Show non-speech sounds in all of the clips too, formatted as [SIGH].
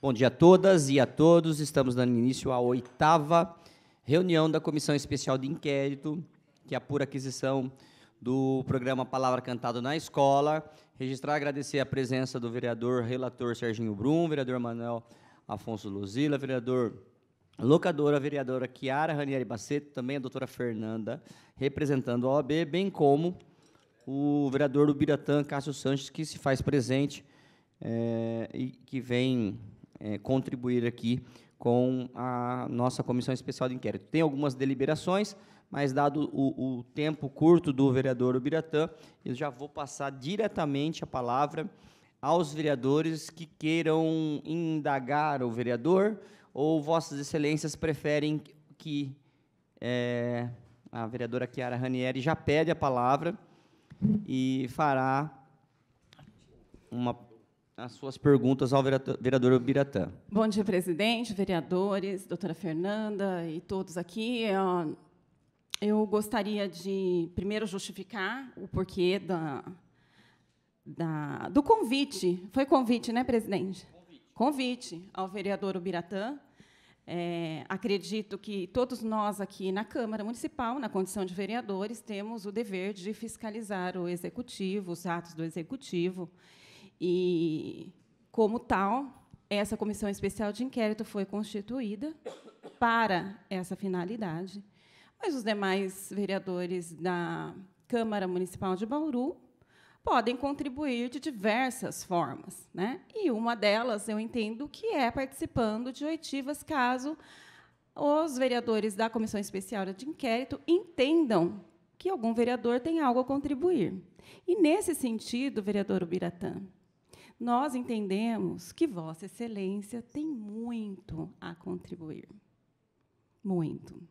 Bom dia a todas e a todos. Estamos dando início à oitava reunião da Comissão Especial de Inquérito, que apura é a aquisição do programa Palavra Cantado na Escola. Registrar e agradecer a presença do vereador relator Serginho Brum, vereador Manuel Afonso Luzila, vereador locadora, vereadora Chiara Ranieri Baceto, também a doutora Fernanda, representando a OAB, bem como o vereador Ubiratã Cássio Sanches, que se faz presente é, e que vem é, contribuir aqui com a nossa comissão especial de inquérito. Tem algumas deliberações, mas dado o, o tempo curto do vereador Ubiratã, eu já vou passar diretamente a palavra aos vereadores que queiram indagar o vereador ou vossas excelências preferem que é, a vereadora Chiara Ranieri já pede a palavra e fará uma as suas perguntas ao vereador Biratã. Bom dia, presidente, vereadores, doutora Fernanda e todos aqui. Eu gostaria de primeiro justificar o porquê da, da, do convite. Foi convite, né, presidente? Convite, convite ao vereador Ubiratã. É, acredito que todos nós aqui na Câmara Municipal, na condição de vereadores, temos o dever de fiscalizar o executivo, os atos do executivo. E, como tal, essa comissão especial de inquérito foi constituída para essa finalidade, mas os demais vereadores da Câmara Municipal de Bauru podem contribuir de diversas formas, né? E uma delas, eu entendo, que é participando de oitivas caso os vereadores da comissão especial de inquérito entendam que algum vereador tem algo a contribuir. E nesse sentido, vereador Ubiratã, nós entendemos que Vossa Excelência tem muito a contribuir. Muito.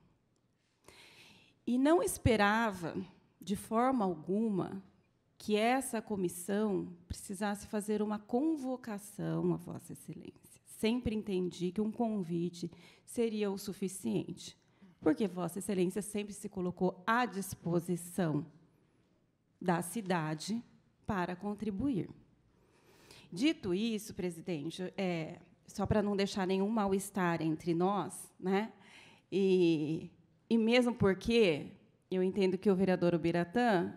E não esperava, de forma alguma, que essa comissão precisasse fazer uma convocação a Vossa Excelência. Sempre entendi que um convite seria o suficiente, porque Vossa Excelência sempre se colocou à disposição da cidade para contribuir. Dito isso, presidente, é, só para não deixar nenhum mal-estar entre nós, né? E, e mesmo porque eu entendo que o vereador Ubiratã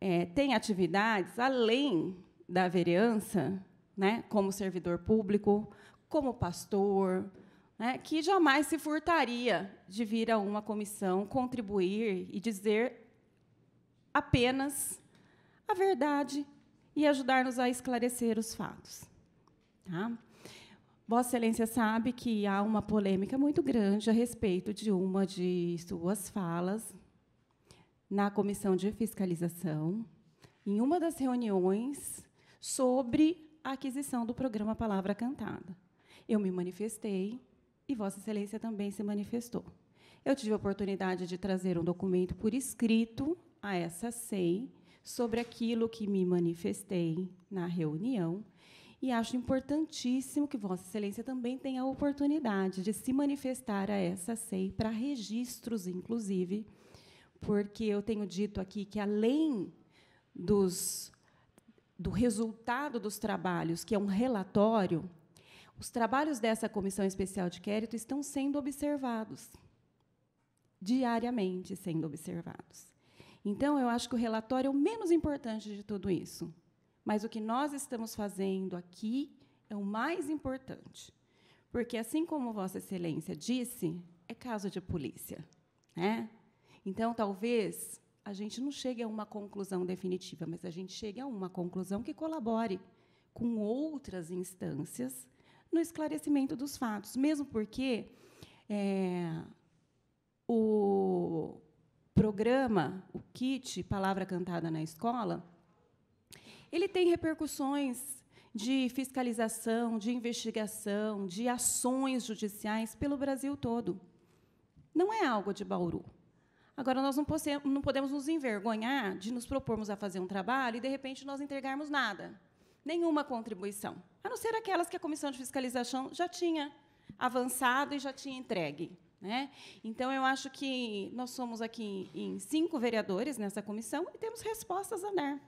é, tem atividades além da vereança, né, como servidor público, como pastor, né, que jamais se furtaria de vir a uma comissão contribuir e dizer apenas a verdade e ajudar-nos a esclarecer os fatos. Tá? Vossa Excelência sabe que há uma polêmica muito grande a respeito de uma de suas falas na comissão de fiscalização, em uma das reuniões sobre a aquisição do programa Palavra Cantada. Eu me manifestei e Vossa Excelência também se manifestou. Eu tive a oportunidade de trazer um documento por escrito a essa SEI sobre aquilo que me manifestei na reunião. E acho importantíssimo que Vossa Excelência também tenha a oportunidade de se manifestar a essa SEI para registros, inclusive, porque eu tenho dito aqui que, além dos, do resultado dos trabalhos, que é um relatório, os trabalhos dessa Comissão Especial de Quérito estão sendo observados, diariamente sendo observados. Então, eu acho que o relatório é o menos importante de tudo isso. Mas o que nós estamos fazendo aqui é o mais importante. Porque, assim como Vossa Excelência disse, é caso de polícia. Né? Então, talvez a gente não chegue a uma conclusão definitiva, mas a gente chegue a uma conclusão que colabore com outras instâncias no esclarecimento dos fatos. Mesmo porque é, o programa, o kit Palavra Cantada na Escola, ele tem repercussões de fiscalização, de investigação, de ações judiciais pelo Brasil todo. Não é algo de Bauru. Agora, nós não podemos nos envergonhar de nos propormos a fazer um trabalho e, de repente, nós entregarmos nada, nenhuma contribuição, a não ser aquelas que a Comissão de Fiscalização já tinha avançado e já tinha entregue. Né? Então, eu acho que nós somos aqui em cinco vereadores nessa comissão e temos respostas a dar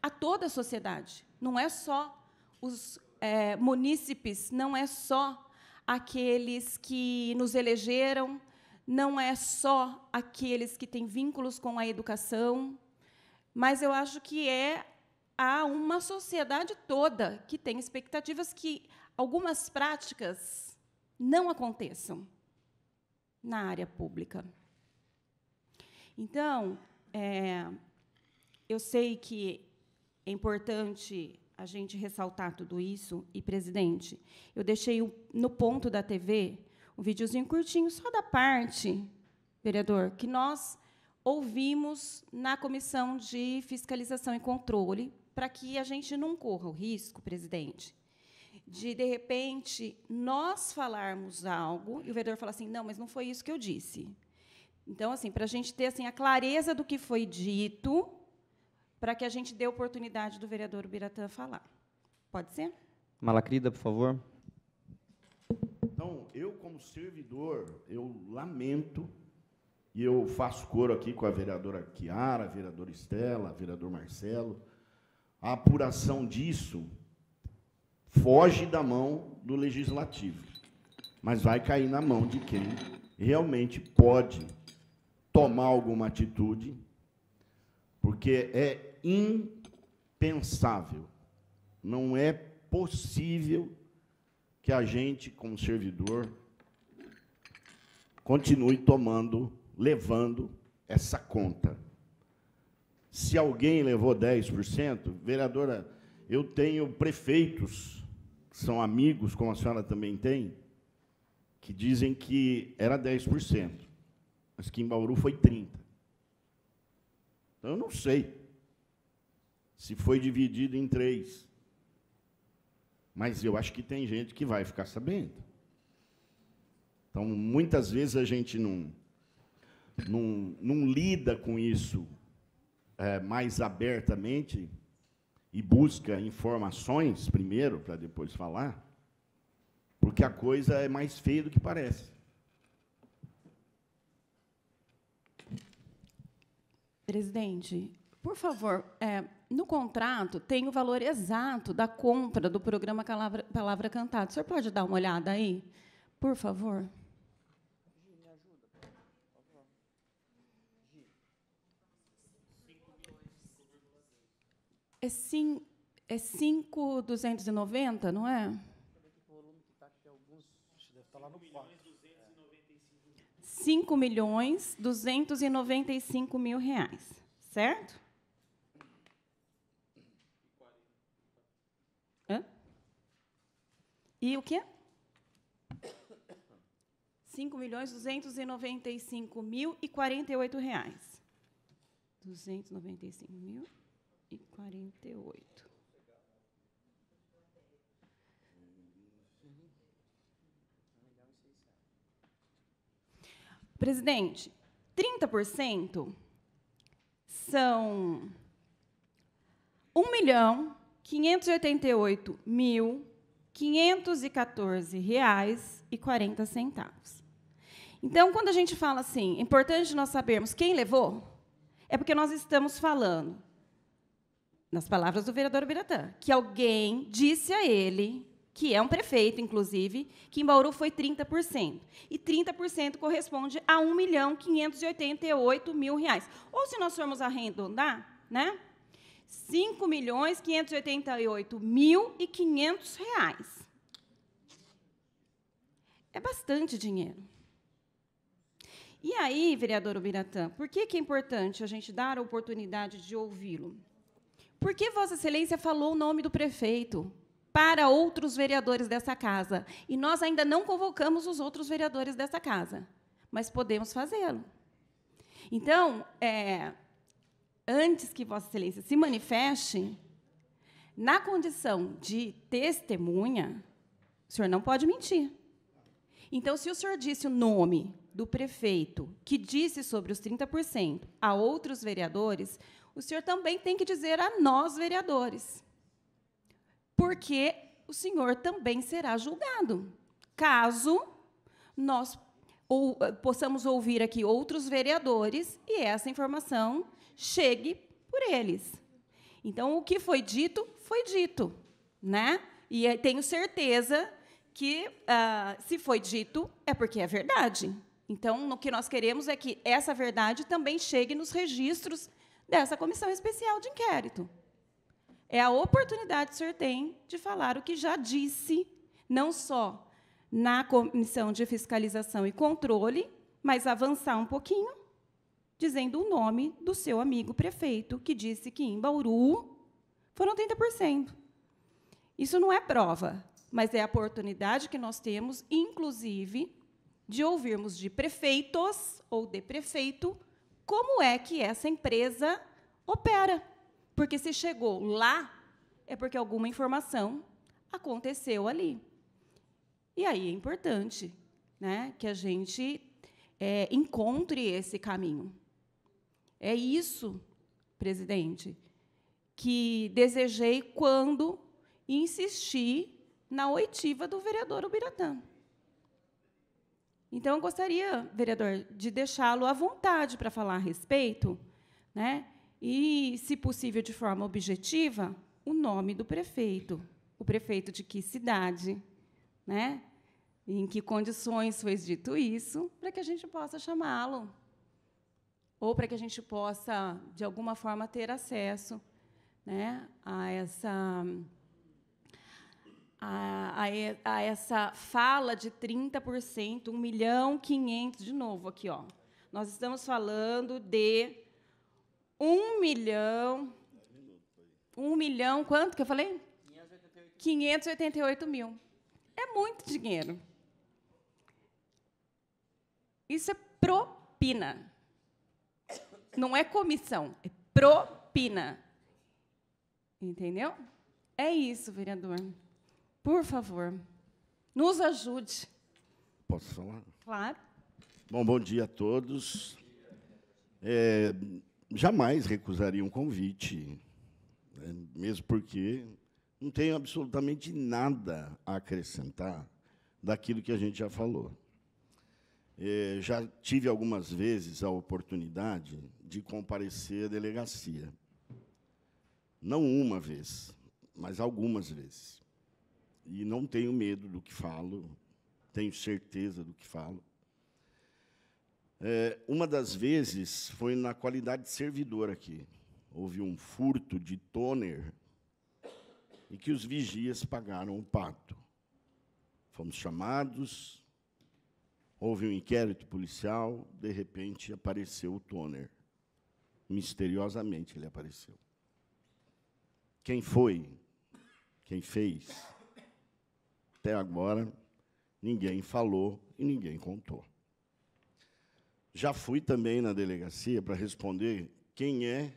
a toda a sociedade. Não é só os é, munícipes, não é só aqueles que nos elegeram, não é só aqueles que têm vínculos com a educação, mas eu acho que é a uma sociedade toda que tem expectativas que algumas práticas não aconteçam na área pública. Então, é, eu sei que é importante a gente ressaltar tudo isso. E, presidente, eu deixei no ponto da TV um videozinho curtinho, só da parte, vereador, que nós ouvimos na Comissão de Fiscalização e Controle, para que a gente não corra o risco, presidente, de, de repente, nós falarmos algo e o vereador falar assim: não, mas não foi isso que eu disse. Então, assim, para a gente ter assim, a clareza do que foi dito, para que a gente dê oportunidade do vereador Biratã falar. Pode ser? Malacrida, por favor. Então, eu, como servidor, eu lamento, e eu faço coro aqui com a vereadora Chiara, a vereadora Estela, a vereador Marcelo, a apuração disso foge da mão do legislativo, mas vai cair na mão de quem realmente pode tomar alguma atitude, porque é impensável, não é possível que a gente, como servidor, continue tomando, levando essa conta. Se alguém levou 10%, vereadora, eu tenho prefeitos são amigos, como a senhora também tem, que dizem que era 10%, mas que em Bauru foi 30%. Então, eu não sei se foi dividido em três. Mas eu acho que tem gente que vai ficar sabendo. Então, muitas vezes a gente não, não, não lida com isso é, mais abertamente, e busca informações primeiro, para depois falar, porque a coisa é mais feia do que parece. Presidente, por favor, é, no contrato tem o valor exato da compra do programa Palavra, Palavra Cantada. O senhor pode dar uma olhada aí, por favor? É, sim, é noventa, não é? cinco milhões duzentos e noventa e cinco mil reais, certo? E o quê? Cinco milhões duzentos e noventa e cinco mil e quarenta e oito reais. Duzentos e noventa e cinco mil e quarenta e oito. Presidente, trinta por cento são um milhão quinhentos e e oito mil quinhentos e quatorze reais e quarenta centavos. Então, quando a gente fala assim, é importante nós sabermos quem levou, é porque nós estamos falando nas palavras do vereador Biratã, que alguém disse a ele, que é um prefeito, inclusive, que em Bauru foi 30%. E 30% corresponde a R$ 1.588.000. Ou, se nós formos arredondar, né? R$ 5.588.500. É bastante dinheiro. E aí, vereador Ubiratã, por que, que é importante a gente dar a oportunidade de ouvi-lo? Por que Vossa Excelência falou o nome do prefeito para outros vereadores dessa casa? E nós ainda não convocamos os outros vereadores dessa casa, mas podemos fazê-lo. Então, é, antes que Vossa Excelência se manifeste, na condição de testemunha, o senhor não pode mentir. Então, se o senhor disse o nome do prefeito que disse sobre os 30% a outros vereadores, o senhor também tem que dizer a nós, vereadores, porque o senhor também será julgado, caso nós ou, eh, possamos ouvir aqui outros vereadores e essa informação chegue por eles. Então, o que foi dito, foi dito. Né? E eh, tenho certeza que, uh, se foi dito, é porque é verdade. Então, o que nós queremos é que essa verdade também chegue nos registros dessa comissão especial de inquérito. É a oportunidade que o senhor tem de falar o que já disse, não só na comissão de fiscalização e controle, mas avançar um pouquinho, dizendo o nome do seu amigo prefeito, que disse que em Bauru foram 30%. Isso não é prova, mas é a oportunidade que nós temos, inclusive, de ouvirmos de prefeitos ou de prefeito como é que essa empresa opera. Porque se chegou lá, é porque alguma informação aconteceu ali. E aí é importante né, que a gente é, encontre esse caminho. É isso, presidente, que desejei quando insisti na oitiva do vereador Ubiratã. Então, eu gostaria, vereador, de deixá-lo à vontade para falar a respeito, né? e, se possível, de forma objetiva, o nome do prefeito. O prefeito de que cidade, né? em que condições foi dito isso, para que a gente possa chamá-lo. Ou para que a gente possa, de alguma forma, ter acesso né, a essa a, a, a essa fala de 30%, 1 milhão 500, de novo aqui, ó. Nós estamos falando de 1 milhão 1 milhão, quanto que eu falei? 588, mil. É muito dinheiro. Isso é propina. Não é comissão, é propina. Entendeu? É isso, vereador. Por favor, nos ajude. Posso falar? Claro. Bom, bom dia a todos. É, jamais recusaria um convite, né, mesmo porque não tenho absolutamente nada a acrescentar daquilo que a gente já falou. É, já tive algumas vezes a oportunidade de comparecer à delegacia. Não uma vez, mas algumas vezes e não tenho medo do que falo, tenho certeza do que falo. É, uma das vezes foi na qualidade de servidor aqui. Houve um furto de toner e que os vigias pagaram o pato. Fomos chamados, houve um inquérito policial, de repente apareceu o toner. Misteriosamente ele apareceu. Quem foi? Quem fez? Até agora, ninguém falou e ninguém contou. Já fui também na delegacia para responder quem é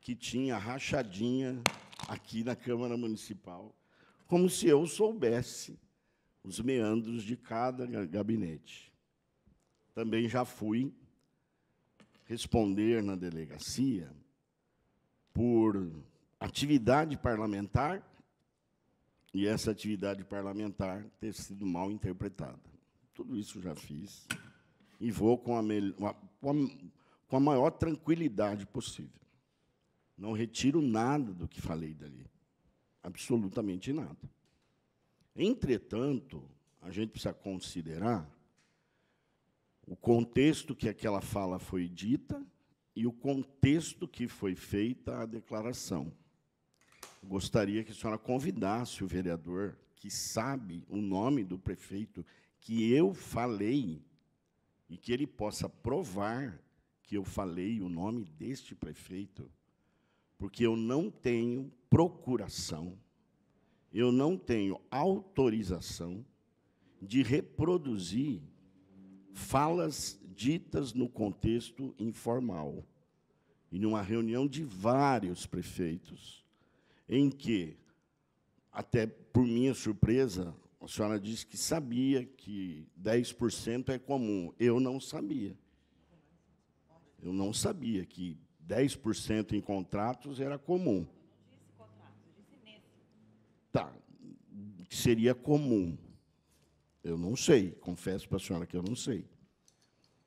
que tinha rachadinha aqui na Câmara Municipal, como se eu soubesse os meandros de cada gabinete. Também já fui responder na delegacia por atividade parlamentar e essa atividade parlamentar ter sido mal interpretada. Tudo isso já fiz e vou com a, com com a maior tranquilidade possível. Não retiro nada do que falei dali. Absolutamente nada. Entretanto, a gente precisa considerar o contexto que aquela fala foi dita e o contexto que foi feita a declaração gostaria que a senhora convidasse o vereador que sabe o nome do prefeito que eu falei e que ele possa provar que eu falei o nome deste prefeito, porque eu não tenho procuração, eu não tenho autorização de reproduzir falas ditas no contexto informal. E numa reunião de vários prefeitos, em que, até por minha surpresa, a senhora disse que sabia que 10% é comum. Eu não sabia. Eu não sabia que 10% em contratos era comum. Tá, que seria comum. Eu não sei, confesso para a senhora que eu não sei.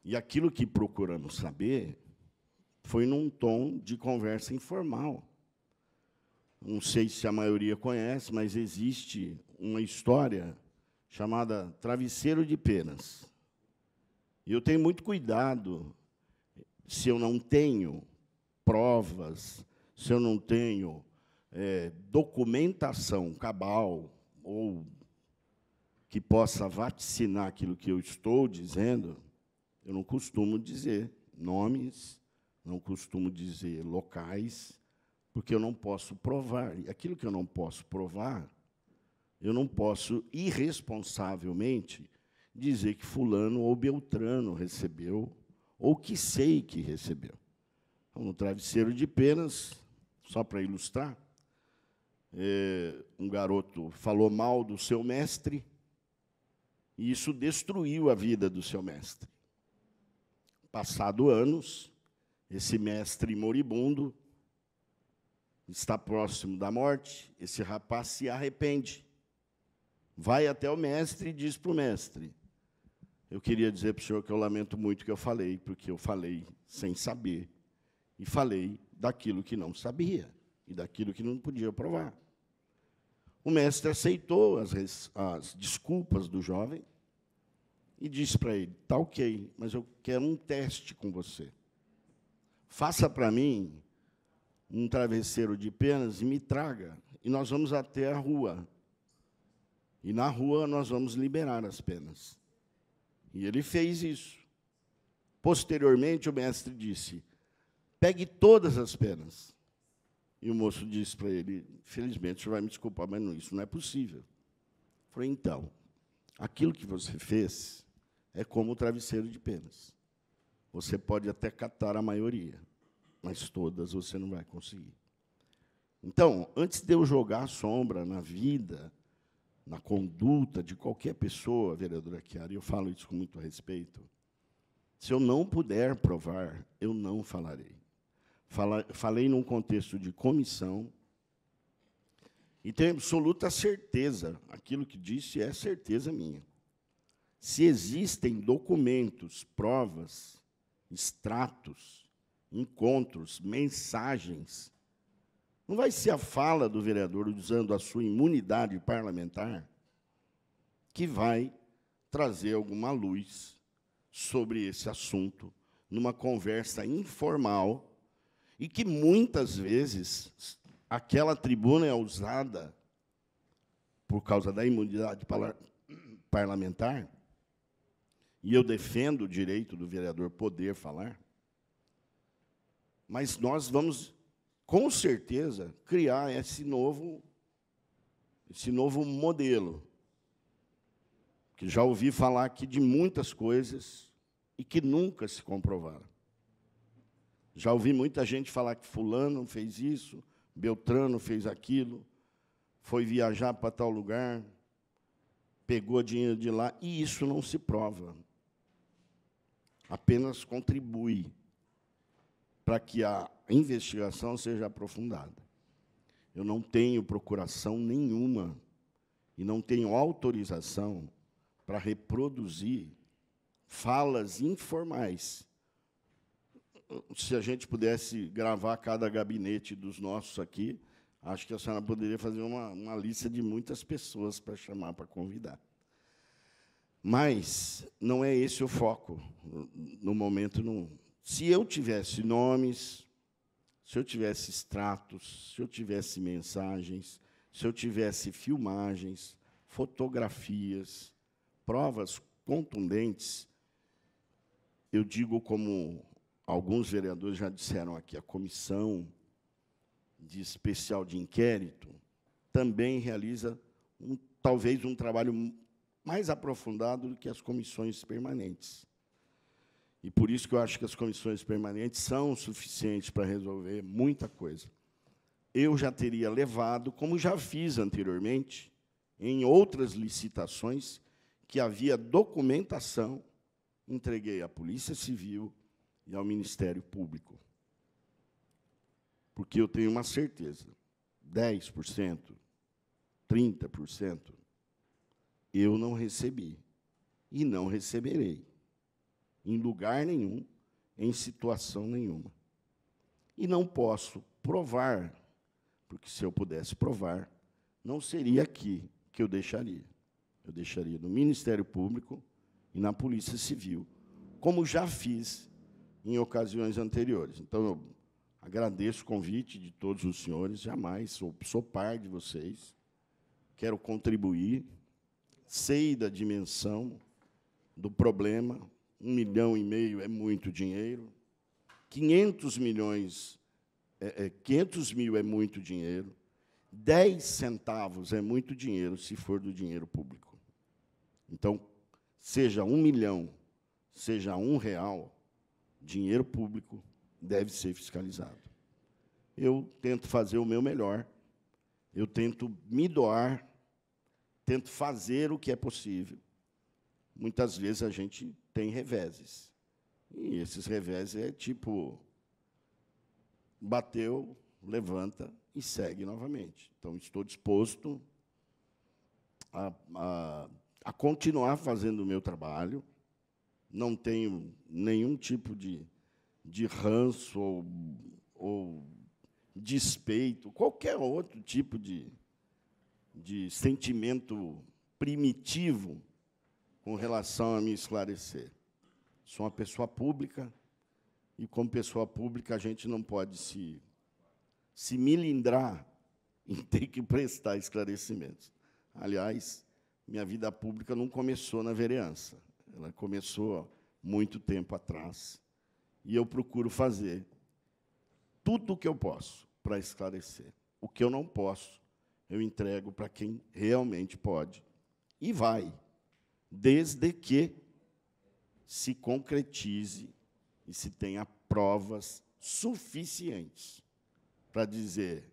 E aquilo que procuramos saber foi num tom de conversa informal não sei se a maioria conhece, mas existe uma história chamada Travesseiro de Penas. E eu tenho muito cuidado se eu não tenho provas, se eu não tenho é, documentação cabal ou que possa vaticinar aquilo que eu estou dizendo, eu não costumo dizer nomes, não costumo dizer locais, porque eu não posso provar. E aquilo que eu não posso provar, eu não posso irresponsavelmente dizer que fulano ou beltrano recebeu, ou que sei que recebeu. Então, no travesseiro de penas, só para ilustrar, é, um garoto falou mal do seu mestre, e isso destruiu a vida do seu mestre. Passado anos, esse mestre moribundo está próximo da morte, esse rapaz se arrepende. Vai até o mestre e diz para o mestre: Eu queria dizer para o senhor que eu lamento muito que eu falei, porque eu falei sem saber e falei daquilo que não sabia e daquilo que não podia provar. O mestre aceitou as, as desculpas do jovem e disse para ele: Está ok, mas eu quero um teste com você. Faça para mim um travesseiro de penas e me traga. E nós vamos até a rua. E na rua nós vamos liberar as penas. E ele fez isso. Posteriormente, o mestre disse: pegue todas as penas. E o moço disse para ele: Felizmente, você vai me desculpar, mas não, isso não é possível. foi Então, aquilo que você fez é como o travesseiro de penas. Você pode até catar a maioria, mas todas você não vai conseguir. Então, antes de eu jogar sombra na vida, na conduta de qualquer pessoa, vereadora Chiara, e eu falo isso com muito respeito, se eu não puder provar, eu não falarei. Fala, falei num contexto de comissão, e tenho absoluta certeza, aquilo que disse é certeza minha. Se existem documentos, provas, extratos encontros, mensagens. Não vai ser a fala do vereador usando a sua imunidade parlamentar que vai trazer alguma luz sobre esse assunto numa conversa informal e que muitas vezes aquela tribuna é usada por causa da imunidade parlamentar. E eu defendo o direito do vereador poder falar mas nós vamos, com certeza, criar esse novo, esse novo modelo. Que já ouvi falar aqui de muitas coisas e que nunca se comprovaram. Já ouvi muita gente falar que Fulano fez isso, Beltrano fez aquilo, foi viajar para tal lugar, pegou dinheiro de lá, e isso não se prova. Apenas contribui para que a investigação seja aprofundada. Eu não tenho procuração nenhuma e não tenho autorização para reproduzir falas informais. Se a gente pudesse gravar cada gabinete dos nossos aqui, acho que a senhora poderia fazer uma, uma lista de muitas pessoas para chamar, para convidar. Mas não é esse o foco. No momento, não, se eu tivesse nomes, se eu tivesse extratos, se eu tivesse mensagens, se eu tivesse filmagens, fotografias, provas contundentes, eu digo como alguns vereadores já disseram aqui, a comissão de especial de inquérito também realiza um, talvez um trabalho mais aprofundado do que as comissões permanentes. E por isso que eu acho que as comissões permanentes são suficientes para resolver muita coisa. Eu já teria levado, como já fiz anteriormente, em outras licitações, que havia documentação, entreguei à Polícia Civil e ao Ministério Público. Porque eu tenho uma certeza: 10%, 30%, eu não recebi e não receberei em lugar nenhum, em situação nenhuma. E não posso provar, porque se eu pudesse provar, não seria aqui que eu deixaria. Eu deixaria no Ministério Público e na Polícia Civil, como já fiz em ocasiões anteriores. Então, eu agradeço o convite de todos os senhores, jamais sou, sou par de vocês, quero contribuir, sei da dimensão do problema, um milhão e meio é muito dinheiro, 500 milhões, é, é, 500 mil é muito dinheiro, 10 centavos é muito dinheiro se for do dinheiro público. Então, seja um milhão, seja um real, dinheiro público deve ser fiscalizado. Eu tento fazer o meu melhor, eu tento me doar, tento fazer o que é possível. Muitas vezes a gente tem reveses. E esses reveses é tipo bateu, levanta e segue novamente. Então estou disposto a, a, a continuar fazendo o meu trabalho. Não tenho nenhum tipo de, de ranço ou, ou despeito, qualquer outro tipo de, de sentimento primitivo com relação a me esclarecer. Sou uma pessoa pública e, como pessoa pública, a gente não pode se, se milindrar [LAUGHS] em ter que prestar esclarecimentos. Aliás, minha vida pública não começou na vereança, ela começou muito tempo atrás. E eu procuro fazer tudo o que eu posso para esclarecer. O que eu não posso, eu entrego para quem realmente pode e vai desde que se concretize e se tenha provas suficientes para dizer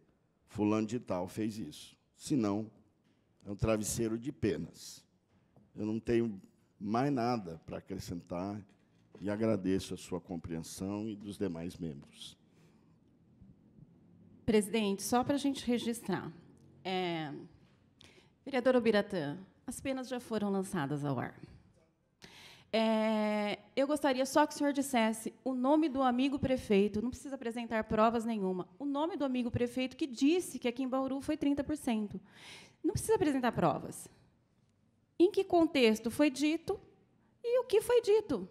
fulano de tal fez isso. Senão, é um travesseiro de penas. Eu não tenho mais nada para acrescentar e agradeço a sua compreensão e dos demais membros. Presidente, só para a gente registrar. É, vereador Obiratã, as penas já foram lançadas ao ar. É, eu gostaria só que o senhor dissesse o nome do amigo prefeito, não precisa apresentar provas nenhuma, o nome do amigo prefeito que disse que aqui em Bauru foi 30%. Não precisa apresentar provas. Em que contexto foi dito e o que foi dito?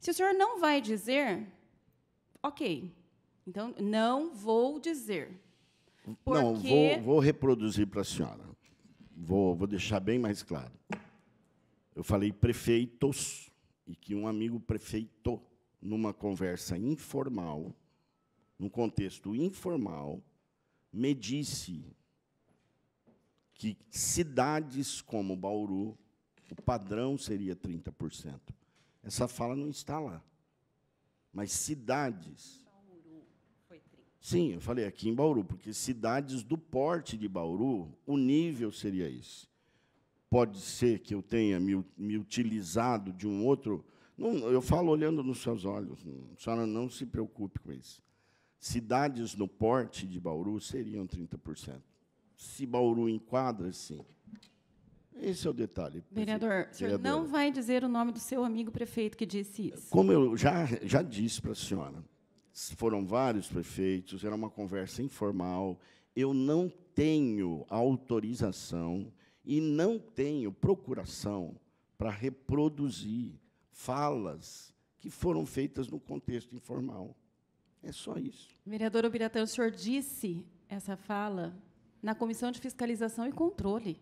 Se o senhor não vai dizer, ok. Então, não vou dizer. Porque... Não, vou, vou reproduzir para a senhora vou, vou deixar bem mais claro. Eu falei prefeitos, e que um amigo prefeito, numa conversa informal, num contexto informal, me disse que cidades como Bauru, o padrão seria 30%. Essa fala não está lá. Mas cidades Sim, eu falei aqui em Bauru, porque cidades do porte de Bauru, o nível seria esse. Pode ser que eu tenha me, me utilizado de um outro. Não, eu falo olhando nos seus olhos, a senhora não se preocupe com isso. Cidades no porte de Bauru seriam 30%. Se Bauru enquadra, sim. Esse é o detalhe. Vereador, o senhor não vai dizer o nome do seu amigo prefeito que disse isso. Como eu já, já disse para a senhora, foram vários prefeitos, era uma conversa informal. Eu não tenho autorização e não tenho procuração para reproduzir falas que foram feitas no contexto informal. É só isso. Vereador Obiratã, o senhor disse essa fala na Comissão de Fiscalização e Controle.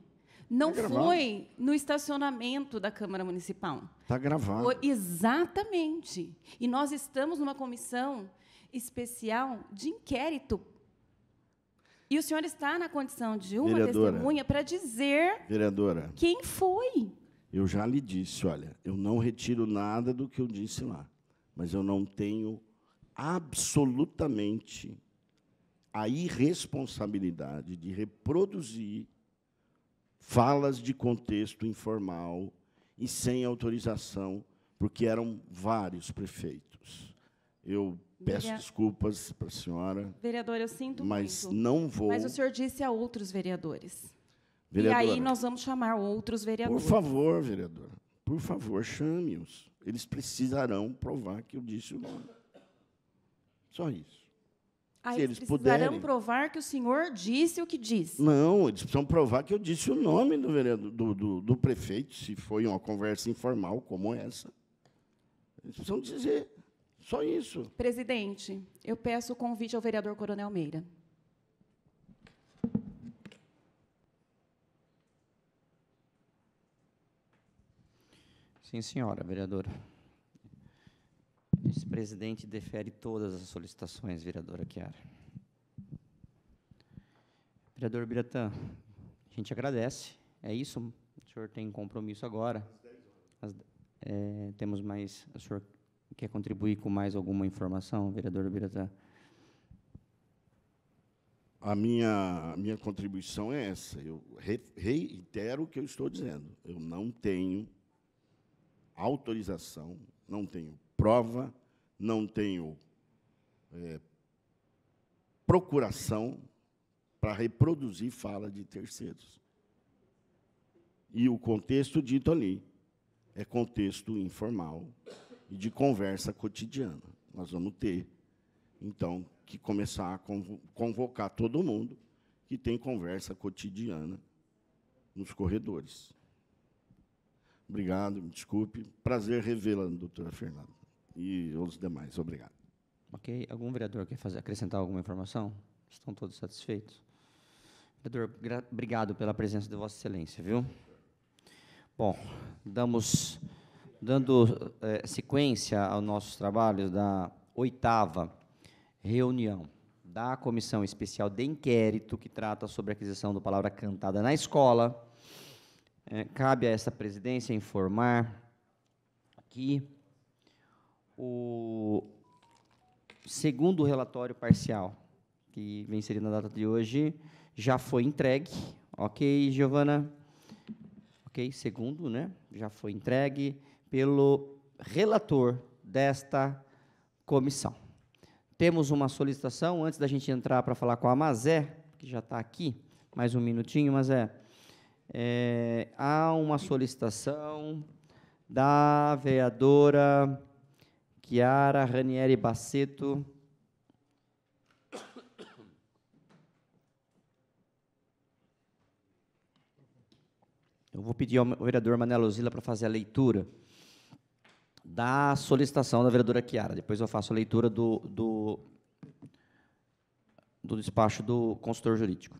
Não tá foi no estacionamento da Câmara Municipal. Está gravado. Foi, exatamente. E nós estamos numa comissão especial de inquérito. E o senhor está na condição de uma Vereadora. testemunha para dizer Vereadora. quem foi. Eu já lhe disse, olha, eu não retiro nada do que eu disse lá, mas eu não tenho absolutamente a irresponsabilidade de reproduzir falas de contexto informal e sem autorização, porque eram vários prefeitos. Eu Peço desculpas para a senhora. vereadora, eu sinto mas muito. Mas não vou. Mas o senhor disse a outros vereadores. Vereadora, e aí nós vamos chamar outros vereadores. Por favor, vereador. Por favor, chame-os. Eles precisarão provar que eu disse o nome. Só isso. Ah, se eles, eles precisarão puderem. provar que o senhor disse o que disse. Não, eles precisam provar que eu disse o nome do, vereador, do, do, do prefeito, se foi uma conversa informal como essa. Eles precisam dizer. Só isso. Presidente, eu peço o convite ao vereador Coronel Meira. Sim, senhora vereadora. Esse presidente defere todas as solicitações, vereadora Chiara. Vereador Biratã, a gente agradece. É isso? O senhor tem compromisso agora. Às 10 horas. é, temos mais. O senhor Quer contribuir com mais alguma informação, vereador Biratã? A minha, a minha contribuição é essa. Eu reitero o que eu estou dizendo. Eu não tenho autorização, não tenho prova, não tenho é, procuração para reproduzir fala de terceiros. E o contexto dito ali é contexto informal, e de conversa cotidiana. Nós vamos ter, então, que começar a convocar todo mundo que tem conversa cotidiana nos corredores. Obrigado, me desculpe. Prazer revê-la, doutora Fernanda. E os demais, obrigado. Ok. Algum vereador quer fazer, acrescentar alguma informação? Estão todos satisfeitos? Vereador, obrigado pela presença de Vossa Excelência, viu? Bom, damos dando é, sequência aos nossos trabalhos da oitava reunião da Comissão Especial de Inquérito, que trata sobre a aquisição do Palavra Cantada na escola. É, cabe a esta presidência informar que o segundo relatório parcial, que vem inserido na data de hoje, já foi entregue. Ok, Giovana? Ok, segundo, né? Já foi entregue pelo relator desta comissão. Temos uma solicitação, antes da gente entrar para falar com a Mazé, que já está aqui, mais um minutinho, Mazé. É, há uma solicitação da vereadora Chiara Ranieri Baceto, Eu vou pedir ao vereador Manela Zila para fazer a leitura da solicitação da vereadora Chiara. Depois eu faço a leitura do, do, do despacho do consultor jurídico.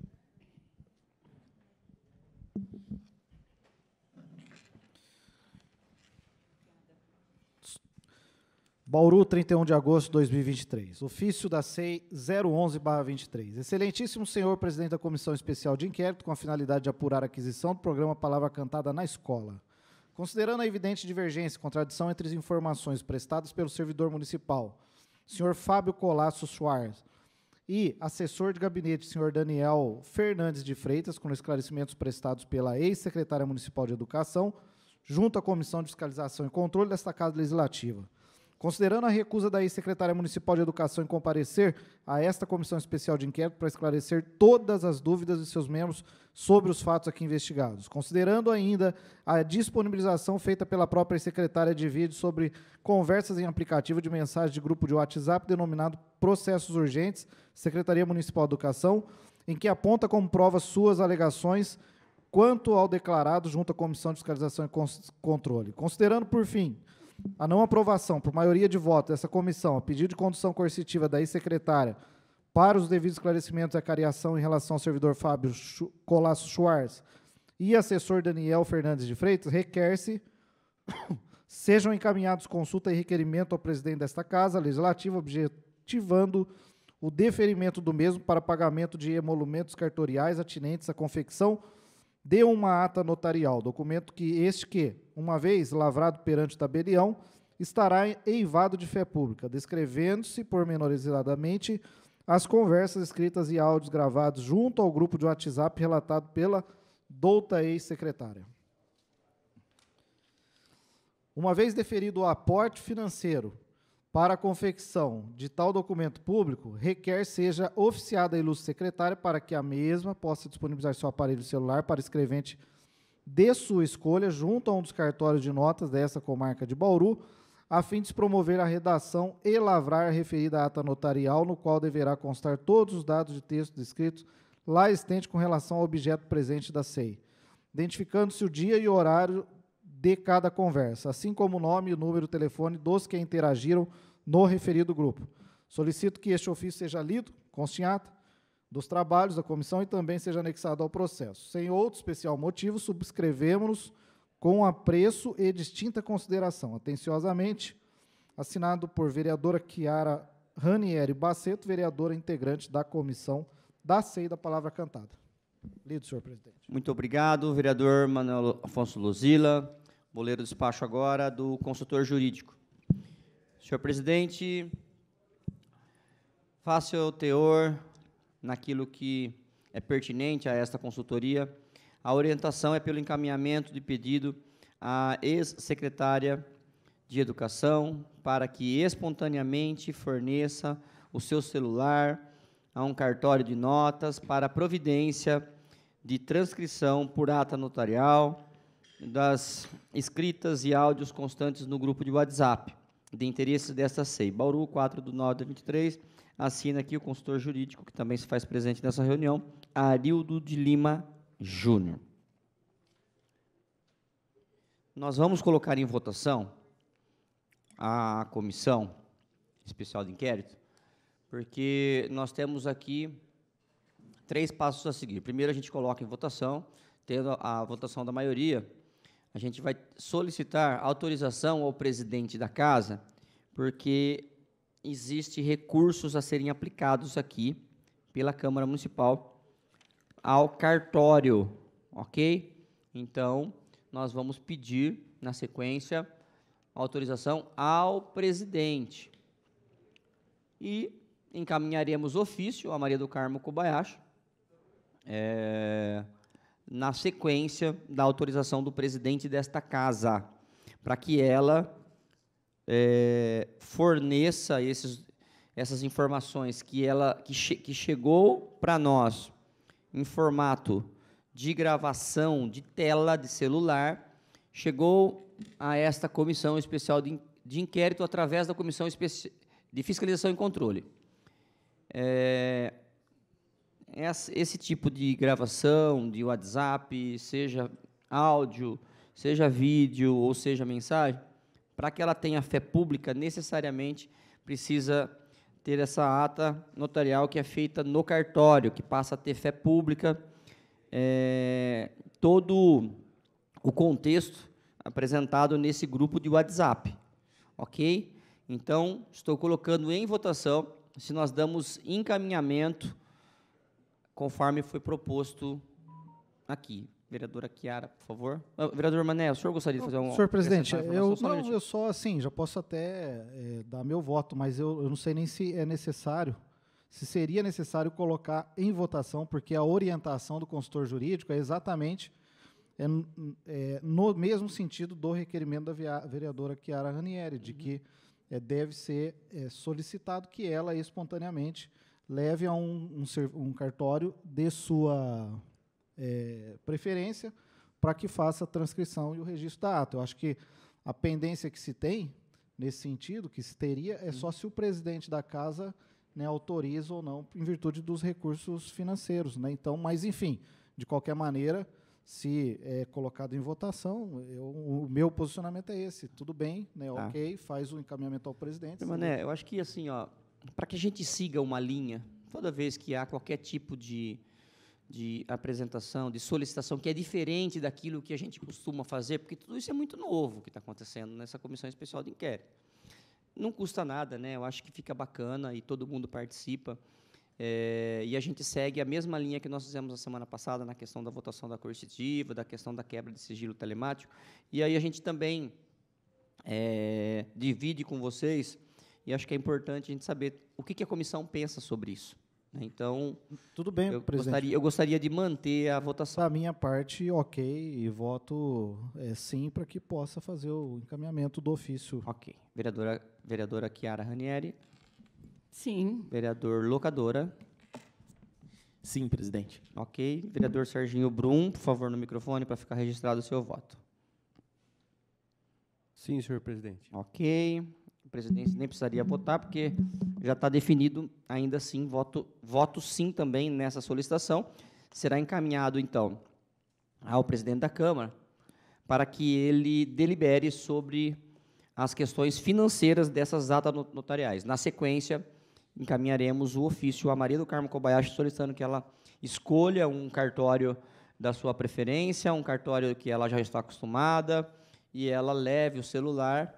Bauru, 31 de agosto de 2023. Ofício da SEI 011-23. Excelentíssimo senhor presidente da Comissão Especial de Inquérito, com a finalidade de apurar a aquisição do programa Palavra Cantada na Escola. Considerando a evidente divergência e contradição entre as informações prestadas pelo servidor municipal, senhor Fábio Colasso Soares, e assessor de gabinete, senhor Daniel Fernandes de Freitas, com esclarecimentos prestados pela ex-secretária municipal de Educação, junto à Comissão de Fiscalização e Controle desta Casa Legislativa. Considerando a recusa da ex-secretária municipal de Educação em comparecer a esta comissão especial de inquérito para esclarecer todas as dúvidas de seus membros sobre os fatos aqui investigados, considerando ainda a disponibilização feita pela própria secretária de vídeo sobre conversas em aplicativo de mensagem de grupo de WhatsApp denominado Processos Urgentes, Secretaria Municipal de Educação, em que aponta como prova suas alegações quanto ao declarado junto à Comissão de Fiscalização e Controle. Considerando, por fim, a não aprovação, por maioria de votos, dessa comissão, a pedido de condução coercitiva da ex-secretária para os devidos esclarecimentos e acariação em relação ao servidor Fábio Colasso Schwartz e assessor Daniel Fernandes de Freitas, requer-se [COUGHS] sejam encaminhados consulta e requerimento ao presidente desta Casa Legislativa, objetivando o deferimento do mesmo para pagamento de emolumentos cartoriais atinentes à confecção dê uma ata notarial, documento que este que, uma vez lavrado perante tabelião, estará eivado de fé pública, descrevendo-se pormenorizadamente as conversas escritas e áudios gravados junto ao grupo de WhatsApp relatado pela douta ex-secretária. Uma vez deferido o aporte financeiro para a confecção de tal documento público, requer seja oficiada a ilustre secretária para que a mesma possa disponibilizar seu aparelho celular para escrevente de sua escolha junto a um dos cartórios de notas dessa comarca de Bauru, a fim de promover a redação e lavrar a referida ata notarial, no qual deverá constar todos os dados de texto descritos lá existente com relação ao objeto presente da cei, identificando-se o dia e o horário de cada conversa, assim como o nome e o número de telefone dos que interagiram no referido grupo. Solicito que este ofício seja lido, consciente dos trabalhos da comissão e também seja anexado ao processo. Sem outro especial motivo, subscrevemos-nos com apreço e distinta consideração. Atenciosamente, assinado por vereadora Chiara Ranieri Baceto, vereadora integrante da comissão da CEI da Palavra Cantada. Lido, senhor presidente. Muito obrigado, vereador Manuel Afonso Luzila. Vou ler o despacho agora do consultor jurídico. Senhor presidente, faça o teor naquilo que é pertinente a esta consultoria. A orientação é pelo encaminhamento de pedido à ex-secretária de Educação para que espontaneamente forneça o seu celular a um cartório de notas para providência de transcrição por ata notarial das escritas e áudios constantes no grupo de WhatsApp de interesse desta SEI. Bauru, 4 do 9 de 23, assina aqui o consultor jurídico, que também se faz presente nessa reunião, Arildo de Lima Júnior. Nós vamos colocar em votação a comissão especial de inquérito, porque nós temos aqui três passos a seguir. Primeiro, a gente coloca em votação, tendo a votação da maioria, a gente vai solicitar autorização ao presidente da casa, porque existe recursos a serem aplicados aqui pela Câmara Municipal ao cartório, ok? Então, nós vamos pedir, na sequência, autorização ao presidente. E encaminharemos ofício à Maria do Carmo Kobayashi, é, na sequência da autorização do presidente desta casa, para que ela é, forneça esses, essas informações que ela que, che, que chegou para nós em formato de gravação de tela de celular, chegou a esta comissão especial de, de inquérito através da comissão de fiscalização e controle. É, esse tipo de gravação, de WhatsApp, seja áudio, seja vídeo ou seja mensagem, para que ela tenha fé pública, necessariamente precisa ter essa ata notarial que é feita no cartório, que passa a ter fé pública. É, todo o contexto apresentado nesse grupo de WhatsApp, ok? Então, estou colocando em votação se nós damos encaminhamento conforme foi proposto aqui. Vereadora Chiara, por favor. Ah, vereador Mané, o senhor gostaria de fazer um... Senhor presidente, eu, não, eu só, assim, já posso até é, dar meu voto, mas eu, eu não sei nem se é necessário, se seria necessário colocar em votação, porque a orientação do consultor jurídico é exatamente é, é, no mesmo sentido do requerimento da via, vereadora Chiara Ranieri, de uhum. que é, deve ser é, solicitado que ela espontaneamente leve a um, um, um cartório de sua é, preferência para que faça a transcrição e o registro da ata. Eu acho que a pendência que se tem nesse sentido, que se teria, é só se o presidente da casa né, autoriza ou não, em virtude dos recursos financeiros. Né? Então, mas enfim, de qualquer maneira, se é colocado em votação, eu, o meu posicionamento é esse. Tudo bem, né, tá. ok, faz o encaminhamento ao presidente. Mané, eu acho que assim, ó, para que a gente siga uma linha, toda vez que há qualquer tipo de, de apresentação, de solicitação que é diferente daquilo que a gente costuma fazer, porque tudo isso é muito novo que está acontecendo nessa comissão especial de inquérito. Não custa nada, né? Eu acho que fica bacana e todo mundo participa. É, e a gente segue a mesma linha que nós fizemos a semana passada na questão da votação da coercitiva, da questão da quebra de sigilo telemático. E aí a gente também é, divide com vocês e acho que é importante a gente saber o que, que a comissão pensa sobre isso. Né? Então, tudo bem, eu presidente. Gostaria, eu gostaria de manter a votação. Da minha parte, ok, e voto é, sim para que possa fazer o encaminhamento do ofício. Ok. Vereadora, vereadora Chiara Ranieri. Sim. Vereador Locadora. Sim, presidente. Ok. Vereador Serginho Brum, por favor, no microfone para ficar registrado o seu voto. Sim, senhor presidente. Ok o presidente nem precisaria votar, porque já está definido, ainda assim, voto, voto sim também nessa solicitação. Será encaminhado, então, ao presidente da Câmara para que ele delibere sobre as questões financeiras dessas atas notariais. Na sequência, encaminharemos o ofício à Maria do Carmo Kobayashi solicitando que ela escolha um cartório da sua preferência, um cartório que ela já está acostumada, e ela leve o celular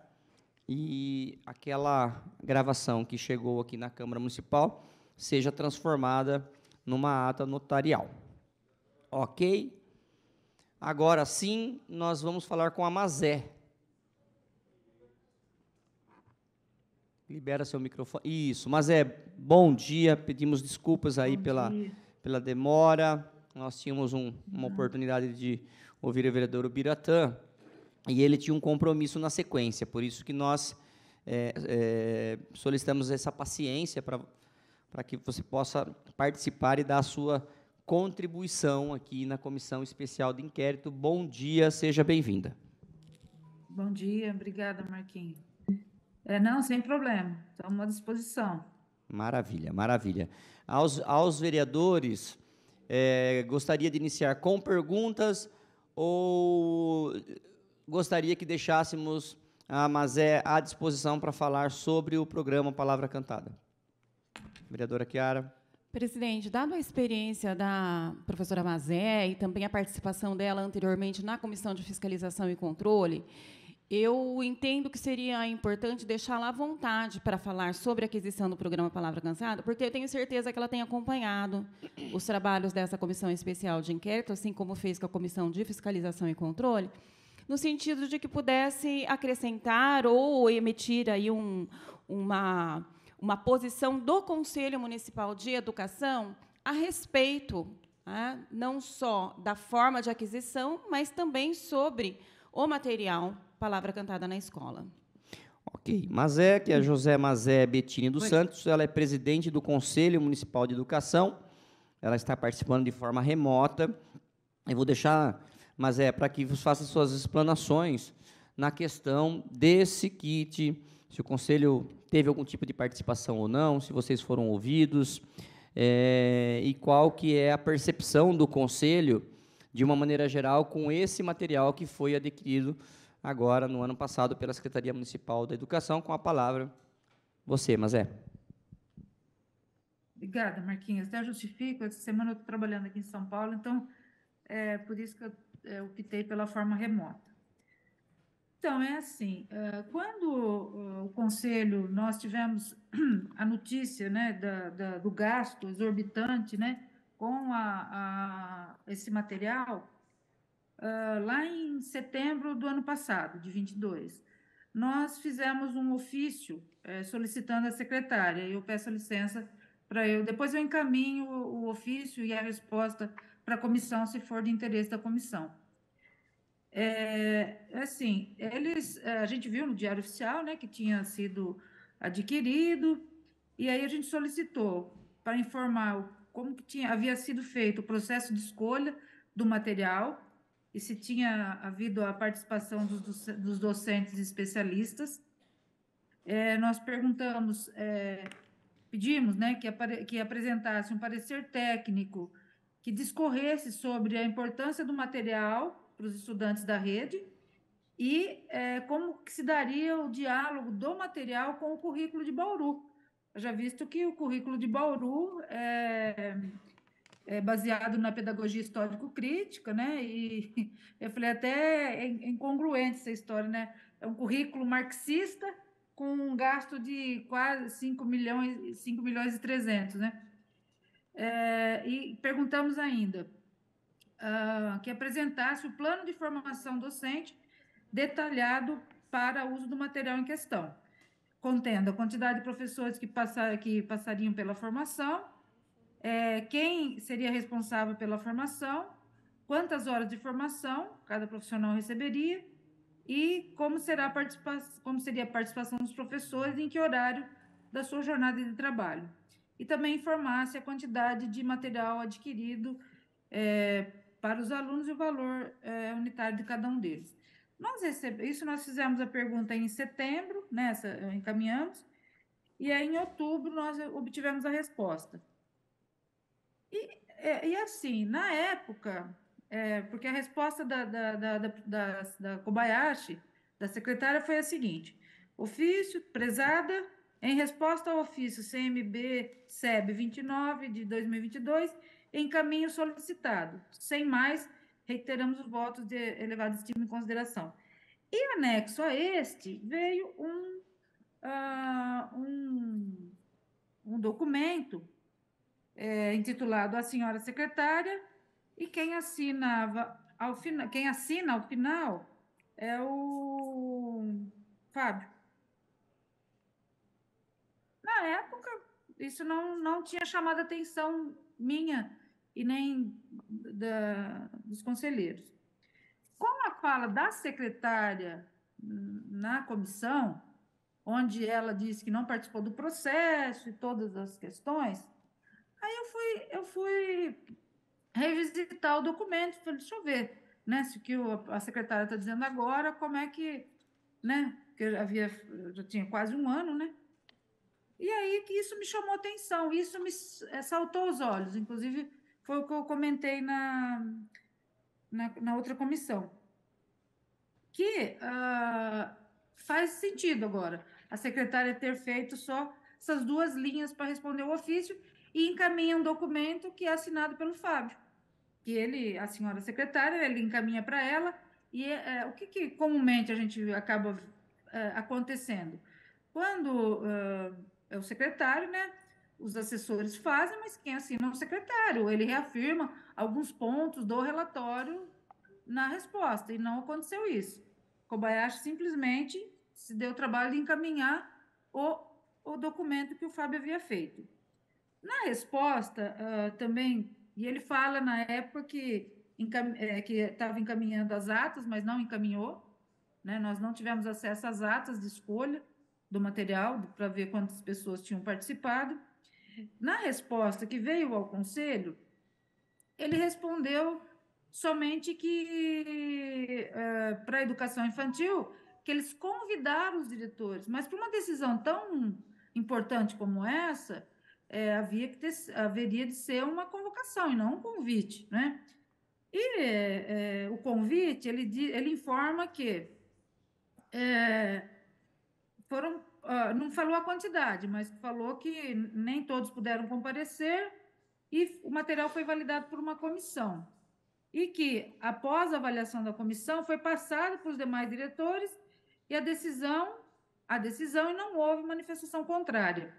e aquela gravação que chegou aqui na Câmara Municipal seja transformada numa ata notarial. Ok? Agora sim, nós vamos falar com a Mazé. Libera seu microfone. Isso, Mazé, bom dia. Pedimos desculpas aí pela, pela demora. Nós tínhamos um, uma oportunidade de ouvir o vereador Ubiratã e ele tinha um compromisso na sequência, por isso que nós é, é, solicitamos essa paciência para que você possa participar e dar a sua contribuição aqui na Comissão Especial de Inquérito. Bom dia, seja bem-vinda. Bom dia, obrigada, Marquinhos. É, não, sem problema, estamos à disposição. Maravilha, maravilha. Aos, aos vereadores, é, gostaria de iniciar com perguntas ou gostaria que deixássemos a Mazé à disposição para falar sobre o programa Palavra Cantada. Vereadora Chiara. Presidente, dado a experiência da professora Mazé e também a participação dela anteriormente na Comissão de Fiscalização e Controle, eu entendo que seria importante deixá-la à vontade para falar sobre a aquisição do programa Palavra Cansada, porque eu tenho certeza que ela tem acompanhado os trabalhos dessa comissão especial de inquérito, assim como fez com a comissão de fiscalização e controle no sentido de que pudesse acrescentar ou emitir aí um, uma, uma posição do Conselho Municipal de Educação a respeito né, não só da forma de aquisição, mas também sobre o material Palavra Cantada na Escola. Ok. Mazé, que é José Mazé Bettini dos Santos, ela é presidente do Conselho Municipal de Educação, ela está participando de forma remota. Eu vou deixar mas é para que vos faça suas explanações na questão desse kit, se o conselho teve algum tipo de participação ou não, se vocês foram ouvidos, é, e qual que é a percepção do conselho, de uma maneira geral, com esse material que foi adquirido agora, no ano passado, pela Secretaria Municipal da Educação, com a palavra você, mas é. Obrigada, Marquinhos. Até justifico, essa semana eu estou trabalhando aqui em São Paulo, então é por isso que eu é, optei pela forma remota. Então, é assim, é, quando é, o Conselho, nós tivemos [CLEARS THROAT] a notícia né, da, da, do gasto exorbitante né, com a, a esse material, é, lá em setembro do ano passado, de 22, nós fizemos um ofício é, solicitando a secretária, eu peço licença para eu, depois eu encaminho o ofício e a resposta para a comissão, se for de interesse da comissão. É, assim, eles, é, a gente viu no Diário Oficial, né, que tinha sido adquirido, e aí a gente solicitou para informar como que tinha, havia sido feito o processo de escolha do material e se tinha havido a participação dos, dos docentes e especialistas. É, nós perguntamos, é, pedimos né, que, apare, que apresentasse um parecer técnico que discorresse sobre a importância do material para os estudantes da rede e é, como que se daria o diálogo do material com o currículo de Bauru. já visto que o currículo de Bauru é, é baseado na pedagogia histórico-crítica, né? E [LAUGHS] eu falei até é incongruente essa história, né? É um currículo marxista com um gasto de quase 5 milhões, 5 milhões e 300, né? É, e perguntamos ainda uh, que apresentasse o plano de formação docente detalhado para uso do material em questão, contendo a quantidade de professores que, passar, que passariam pela formação, é, quem seria responsável pela formação, quantas horas de formação cada profissional receberia e como, será a como seria a participação dos professores e em que horário da sua jornada de trabalho e também informasse a quantidade de material adquirido é, para os alunos e o valor é, unitário de cada um deles. Nós recebe, isso nós fizemos a pergunta em setembro, nessa né, encaminhamos, e aí em outubro nós obtivemos a resposta. E, é, e assim, na época, é, porque a resposta da, da, da, da, da Kobayashi, da secretária, foi a seguinte: ofício, prezada, em resposta ao ofício CMB SEB 29 de 2022, encaminho solicitado. Sem mais, reiteramos os votos de elevado estima em consideração. E anexo a este veio um, uh, um, um documento é, intitulado A Senhora Secretária, e quem assinava ao quem assina ao final é o Fábio época, isso não, não tinha chamado a atenção minha e nem da, dos conselheiros. Com a fala da secretária hum, na comissão, onde ela disse que não participou do processo e todas as questões, aí eu fui, eu fui revisitar o documento, falei, deixa eu ver, né, se o que a secretária está dizendo agora, como é que, né, porque havia, já tinha quase um ano, né, e aí que isso me chamou atenção, isso me eh, saltou os olhos. Inclusive, foi o que eu comentei na, na, na outra comissão. Que uh, faz sentido agora a secretária ter feito só essas duas linhas para responder o ofício e encaminha um documento que é assinado pelo Fábio, que ele, a senhora secretária, ele encaminha para ela, e é, o que, que, comumente a gente acaba é, acontecendo? Quando uh, é o secretário, né? Os assessores fazem, mas quem assina é o secretário. Ele reafirma alguns pontos do relatório na resposta, e não aconteceu isso. Kobayashi simplesmente se deu o trabalho de encaminhar o, o documento que o Fábio havia feito. Na resposta, uh, também, e ele fala na época é, que estava encaminhando as atas, mas não encaminhou, né? nós não tivemos acesso às atas de escolha, do material para ver quantas pessoas tinham participado. Na resposta que veio ao conselho, ele respondeu somente que eh, para a educação infantil que eles convidaram os diretores, mas para uma decisão tão importante como essa, é, havia que ter, haveria de ser uma convocação e não um convite, né? E é, o convite ele, ele informa que é, foram, uh, não falou a quantidade, mas falou que nem todos puderam comparecer e o material foi validado por uma comissão. E que, após a avaliação da comissão, foi passado para os demais diretores e a decisão, a decisão e não houve manifestação contrária.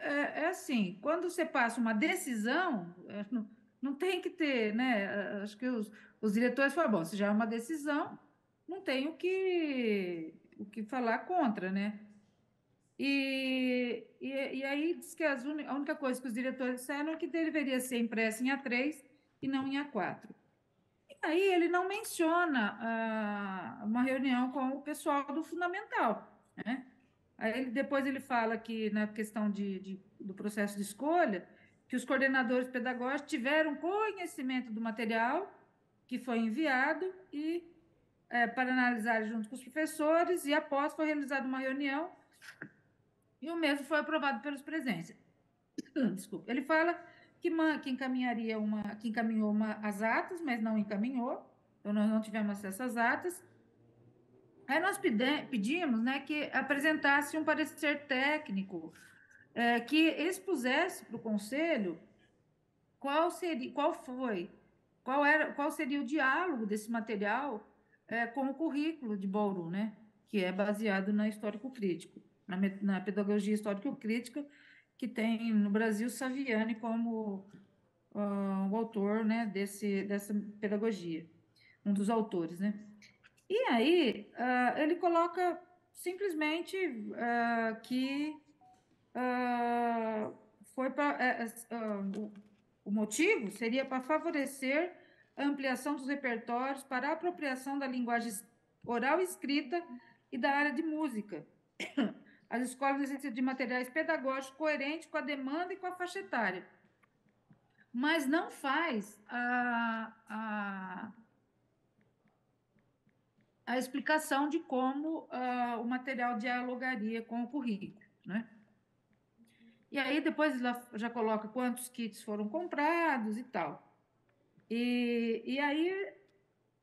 É, é assim, quando você passa uma decisão, é, não, não, tem que ter, né? Acho que os, os diretores falaram, bom, se já é uma decisão, não tem o que o que falar contra, né? E, e, e aí diz que as un, a única coisa que os diretores disseram é que deveria ser impressa em A3 e não em A4. E aí ele não menciona ah, uma reunião com o pessoal do fundamental, né? Aí ele, depois ele fala que na questão de, de, do processo de escolha, que os coordenadores pedagógicos tiveram conhecimento do material que foi enviado e é, para analisar junto com os professores e após foi realizada uma reunião e o mesmo foi aprovado pelos presentes. [COUGHS] Desculpa. Ele fala que, man, que encaminharia uma, que encaminhou uma, as atas, mas não encaminhou, então nós não tivemos acesso às atas. Aí nós pedimos né, que apresentasse um parecer técnico é, que expusesse para o conselho qual seria, qual foi, qual era, qual seria o diálogo desse material é, como currículo de Bauru, né? que é baseado na histórico-crítico, na, na pedagogia histórico-crítica, que tem no Brasil Saviani como uh, o autor né, desse, dessa pedagogia, um dos autores. Né? E aí uh, ele coloca simplesmente uh, que foi para é, é, o motivo seria para favorecer ampliação dos repertórios para a apropriação da linguagem oral e escrita e da área de música. [CLEARS THROAT] As escolas necessitam de materiais pedagógicos coerentes com a demanda e com a faixa etária. Mas não faz a, a, a explicação de como ah, o material dialogaria com o currículo. Né? E aí depois ela já coloca quantos kits foram comprados e tal. E, e aí,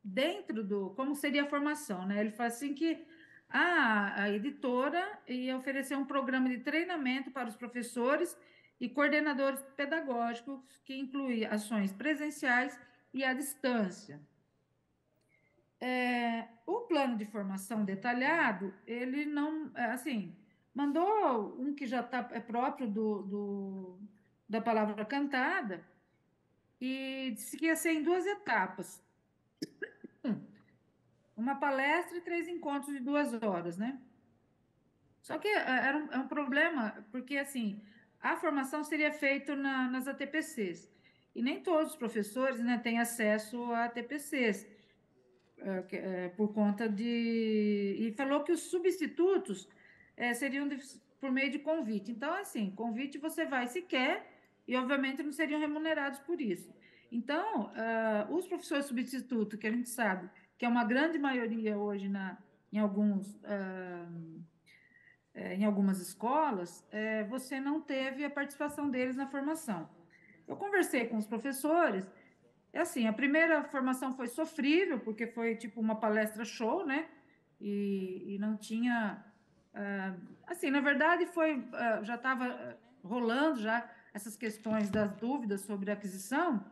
dentro do. Como seria a formação, né? Ele fala assim que a, ah, a editora ia oferecer um programa de treinamento para os professores e coordenadores pedagógicos, que inclui ações presenciais e à distância. É, o plano de formação detalhado, ele não, é, assim, mandou um que já está é próprio do, do da palavra cantada, e disse que ia ser em duas etapas. Hum. Uma palestra e três encontros de duas horas, né? Só que eh, era um, era é um problema, porque assim, a formação seria feita na, nas ATPCs. E nem todos os professores né, têm acesso a ATPCs, é, eh, eh, por conta de. E falou que os substitutos é, seriam de, por meio de convite. Então, assim, convite você vai se quer, e, obviamente, não seriam remunerados por isso. Então, uh, os professores substitutos, que a gente sabe que é uma grande maioria hoje na, em, alguns, uh, em algumas escolas, uh, você não teve a participação deles na formação. Eu conversei com os professores, é assim, a primeira formação foi sofrível, porque foi tipo uma palestra show, né? E, e não tinha. Ah, assim, na verdade, foi já estava rolando já essas questões das dúvidas sobre aquisição.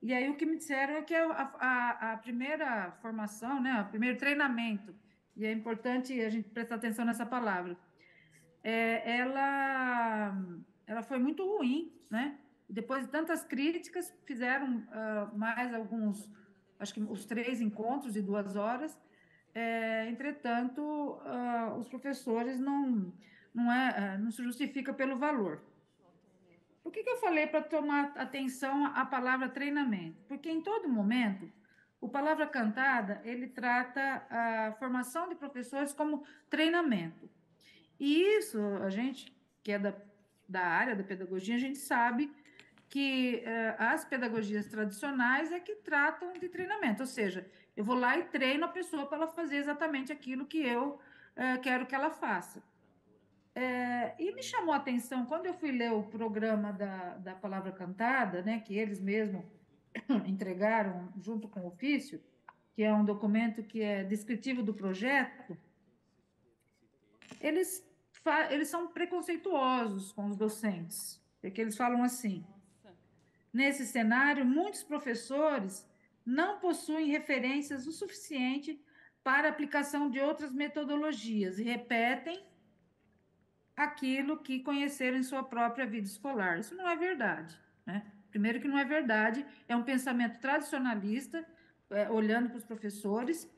E aí o que me disseram é que a, a, a primeira formação, né, o primeiro treinamento, e é importante a gente prestar atenção nessa palavra, é, ela, ela foi muito ruim, né? Depois de tantas críticas, fizeram uh, mais alguns, acho que os três encontros de duas horas. É, entretanto, uh, os professores não, não, é, ah, não se justifica pelo valor. Por que, que eu falei para tomar atenção à palavra treinamento? Porque em todo momento, o palavra cantada, ele trata a formação de professores como treinamento. E isso, a gente que é da, da área da pedagogia, a gente sabe que eh, as pedagogias tradicionais é que tratam de treinamento, ou seja, eu vou lá e treino a pessoa para ela fazer exatamente aquilo que eu eh, quero que ela faça. É, e me chamou a atenção, quando eu fui ler o programa da, da Palavra Cantada, né, que eles mesmos [CLEARS THROAT] entregaram junto com o ofício, que é um documento que é descritivo do projeto, eles, eles são preconceituosos com os docentes, porque eles falam assim: nesse cenário, muitos professores não possuem referências o suficiente para aplicação de outras metodologias e repetem aquilo que conheceram em sua própria vida escolar. Isso não é verdade. Né? Primeiro, que não é verdade, é um pensamento tradicionalista, é, olhando para os professores.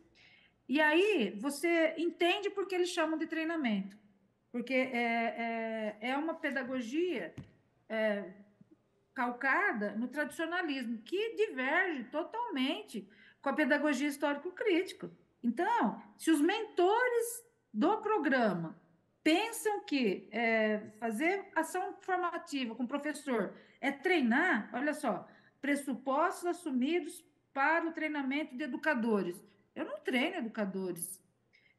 E aí você entende por que eles chamam de treinamento, porque é, é, é uma pedagogia é, calcada no tradicionalismo, que diverge totalmente com a pedagogia histórico-crítica. Então, se os mentores do programa pensam que é, fazer ação formativa com o professor é treinar, olha só, pressupostos assumidos para o treinamento de educadores. Eu não treino educadores.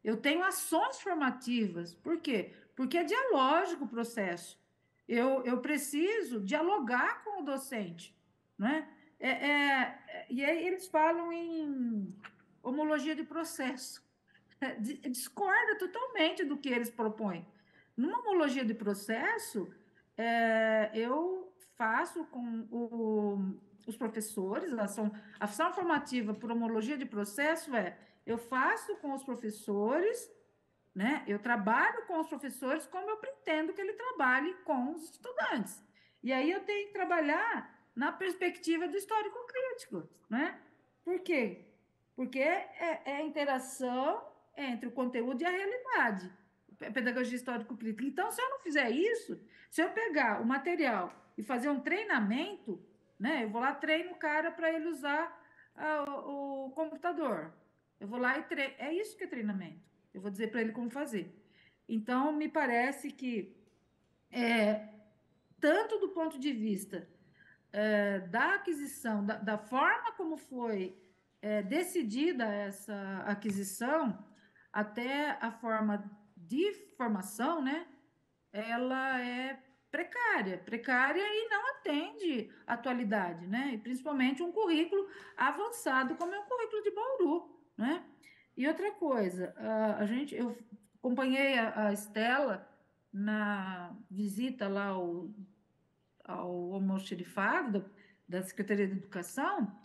Eu tenho ações formativas. Por quê? Porque é dialógico o processo. Eu, eu preciso dialogar com o docente. Né? É, é, e aí eles falam em homologia de processo. É, discorda totalmente do que eles propõem. Numa homologia de processo, é, eu faço com o, os professores, a ação, a ação formativa por homologia de processo é, eu faço com os professores, né, eu trabalho com os professores como eu pretendo que ele trabalhe com os estudantes. E aí eu tenho que trabalhar na perspectiva do histórico crítico, né? Por quê? Porque é, é a interação entre o conteúdo e a realidade. Pedagogia histórico-crítica. Então, se eu não fizer isso, se eu pegar o material e fazer um treinamento, né? Eu vou lá treino o cara para ele usar a, ah, o, computador. Eu vou lá e treino. É isso que é treinamento. Eu vou dizer para ele como fazer. Então, me parece que, é, tanto do ponto de vista é, da aquisição, da, da, forma como foi é, decidida essa aquisição, até a forma de formação, né, ela é precária, precária e não atende atualidade, né, e principalmente um currículo avançado como é o currículo de Bauru, né. E outra coisa, a gente, eu acompanhei a, a Estela na visita lá ao, ao almoxerifado da Secretaria de Educação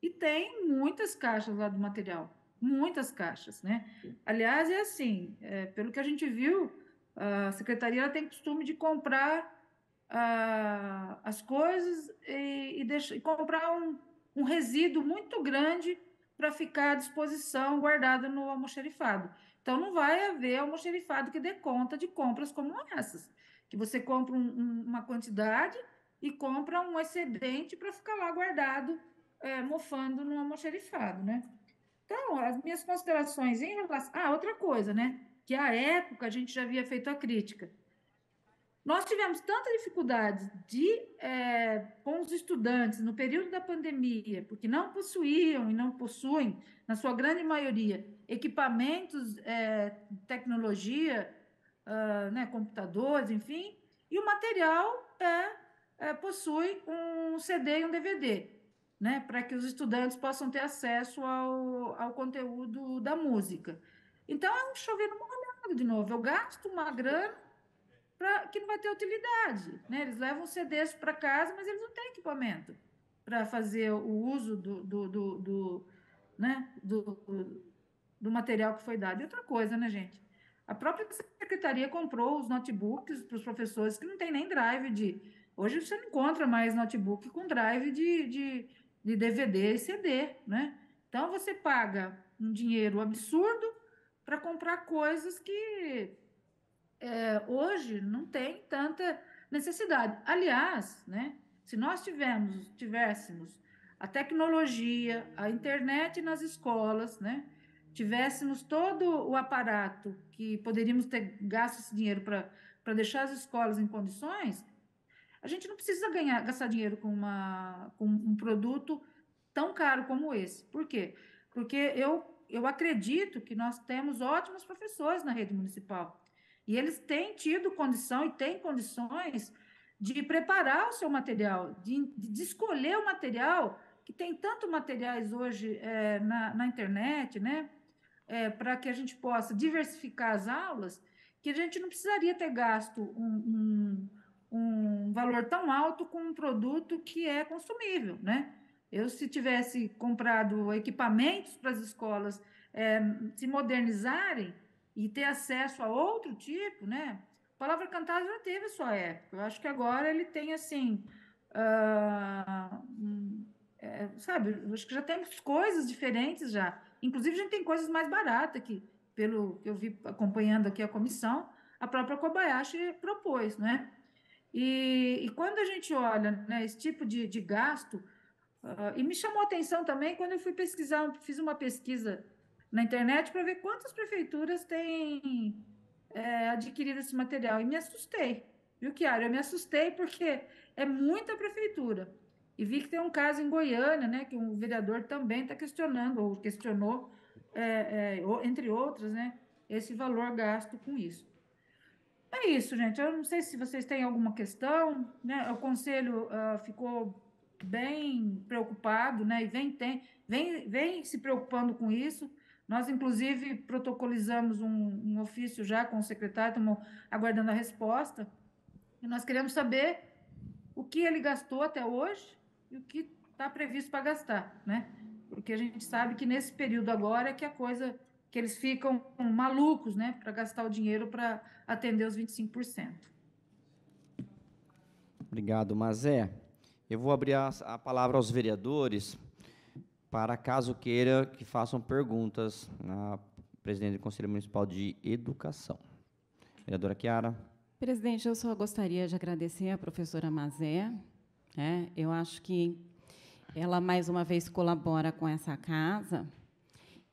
e tem muitas caixas lá do material muitas caixas, né? Aliás, é assim, é, pelo que a gente viu, a secretaria tem costume de comprar a, as coisas e, e, deixa, e comprar um, um resíduo muito grande para ficar à disposição, guardado no almoxerifado. Então, não vai haver almoxerifado que dê conta de compras como essas, que você compra um, um, uma quantidade e compra um excedente para ficar lá guardado, é, mofando no almoxerifado, né? Então, as minhas considerações em relação. Ah, outra coisa, né? Que à época a gente já havia feito a crítica. Nós tivemos tanta dificuldade de, é, com os estudantes no período da pandemia, porque não possuíam e não possuem, na sua grande maioria, equipamentos, é, tecnologia, ah, né, computadores, enfim, e o material é, possui um CD e um DVD né, para que os estudantes possam ter acesso ao, ao conteúdo da música. Então, é um no molhado, de novo. Eu gasto uma grana pra, que não vai ter utilidade. Né? Eles levam CDs para casa, mas eles não têm equipamento para fazer o uso do, do, do, do né, do, do material que foi dado. E outra coisa, né, gente? A própria secretaria comprou os notebooks para os professores que não tem nem drive de. Hoje você não encontra mais notebook com drive de, de de DVD e CD, né? Então você paga um dinheiro absurdo para comprar coisas que é, hoje não tem tanta necessidade. Aliás, né? Se nós tivéssemos a tecnologia, a internet nas escolas, né? Tivéssemos todo o aparato que poderíamos ter gasto esse dinheiro para deixar as escolas em condições, a gente não precisa ganhar, gastar dinheiro com, uma, com um produto tão caro como esse. Por quê? Porque eu, eu acredito que nós temos ótimos professores na rede municipal. E eles têm tido condição e têm condições de preparar o seu material, de, de escolher o material, que tem tanto materiais hoje é, na, na internet, né? É, para que a gente possa diversificar as aulas, que a gente não precisaria ter gasto um, um um valor tão alto com um produto que é consumível, né? Eu, se tivesse comprado equipamentos para as escolas é, se modernizarem e ter acesso a outro tipo, né? A palavra cantada já teve sua época. Eu acho que agora ele tem, assim, uh, é, sabe, acho que já temos coisas diferentes já. Inclusive, a gente tem coisas mais baratas aqui, pelo que eu vi acompanhando aqui a comissão, a própria Kobayashi propôs, né? E, e quando a gente olha né, esse tipo de, de gasto, uh, e me chamou atenção também quando eu fui pesquisar, fiz uma pesquisa na internet para ver quantas prefeituras têm é, adquirido esse material e me assustei, viu, Kiara? Eu me assustei porque é muita prefeitura. E vi que tem um caso em Goiânia, né, que um vereador também está questionando, ou questionou, é, é, entre outras, né, esse valor gasto com isso. É isso, gente. Eu não sei se vocês têm alguma questão, né? O conselho uh, ficou bem preocupado, né? E vem, tem, vem, vem se preocupando com isso. Nós, inclusive, protocolizamos um, um ofício já com o secretário, estamos aguardando a resposta. E nós queremos saber o que ele gastou até hoje e o que está previsto para gastar, né? Porque a gente sabe que nesse período agora é que a coisa que eles ficam malucos, né, para gastar o dinheiro para atender os 25%. Obrigado, Mazé. Eu vou abrir a, a palavra aos vereadores para caso queira que façam perguntas na presidente do Conselho Municipal de Educação. Vereadora Chiara. Presidente, eu só gostaria de agradecer à professora Mazé. Né? Eu acho que ela, mais uma vez, colabora com essa casa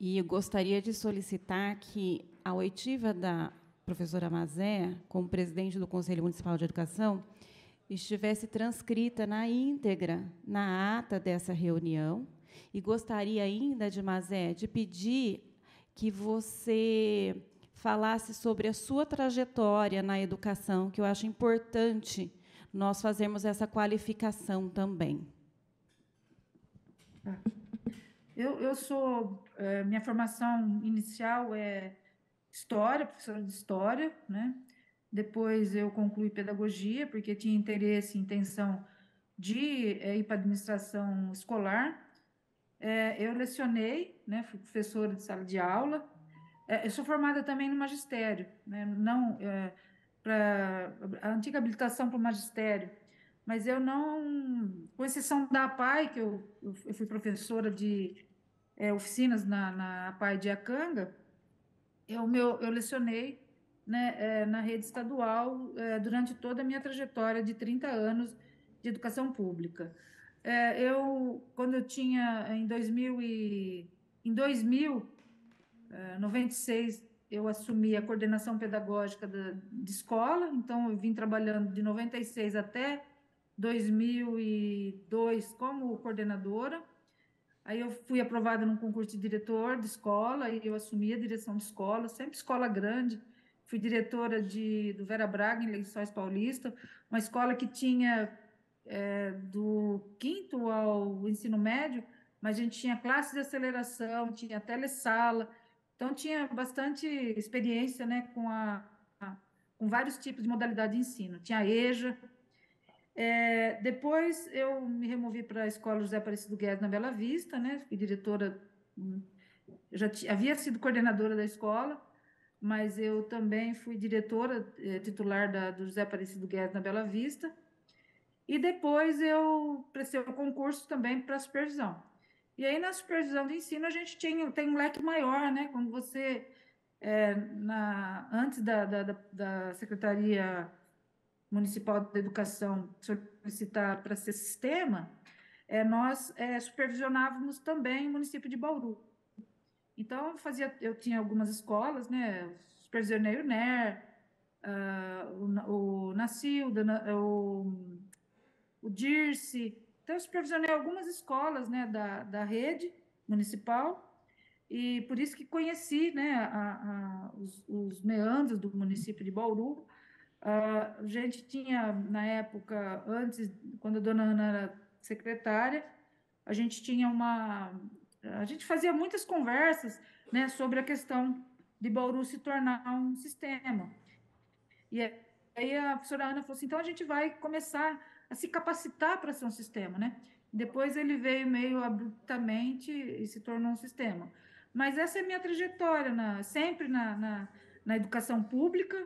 e gostaria de solicitar que a oitiva da professora Mazé, como presidente do Conselho Municipal de Educação, estivesse transcrita na íntegra na ata dessa reunião. E gostaria ainda, de Mazé, de pedir que você falasse sobre a sua trajetória na educação, que eu acho importante nós fazermos essa qualificação também. Ah. Eu, eu sou, é, minha formação inicial é história, professora de história, né? Depois eu concluí pedagogia, porque tinha interesse e intenção de é, ir para administração escolar. É, eu lecionei, né? Fui professora de sala de aula. É, eu sou formada também no magistério, né? Não, é, para a antiga habilitação para o magistério, mas eu não, com exceção da PAI que eu, eu fui professora de é, oficinas na, na PAI de Acanga, eu, meu, eu lecionei né, é, na rede estadual é, durante toda a minha trajetória de 30 anos de educação pública. É, eu, quando eu tinha, em 2000, e, em 2000 96, é, eu assumi a coordenação pedagógica da, de escola, então eu vim trabalhando de 96 até 2002 como coordenadora. Aí eu fui aprovada num concurso de diretor de escola e eu assumi a direção de escola, sempre escola grande. Fui diretora de, do Vera Braga, em Lençóis Paulista, uma escola que tinha é, do quinto ao ensino médio, mas a gente tinha classes de aceleração, tinha telesala, então tinha bastante experiência né, com, a, com vários tipos de modalidade de ensino. Tinha a EJA, é, depois eu me removi para a Escola José Aparecido Guedes na Bela Vista, né? Fui diretora, hum, já havia sido coordenadora da escola, mas eu também fui diretora é, titular da, do José Aparecido Guedes na Bela Vista. E depois eu prestei o concurso também para supervisão. E aí na supervisão de ensino a gente tinha, tem um leque maior, né? Quando você, é, na, antes da, da, da Secretaria Municipal de Educação solicitar para ser sistema, é, nós é, supervisionávamos também o município de Bauru. Então, eu, fazia, eu tinha algumas escolas, né? Supervisionei o NER, uh, o, o Nacilda, o, o Dirce. Então, eu supervisionei algumas escolas né, da, da rede municipal e por isso que conheci né, a, a, os, os meandros do município de Bauru ah, a gente tinha, na época, antes, quando a dona Ana era secretária, a gente tinha uma. A gente fazia muitas conversas né, sobre a questão de Bauru se tornar um sistema. E aí a professora Ana falou assim: então a gente vai começar a se capacitar para ser um sistema, né? Depois ele veio meio abruptamente e se tornou um sistema. Mas essa é a minha trajetória, na, sempre na, na, na educação pública,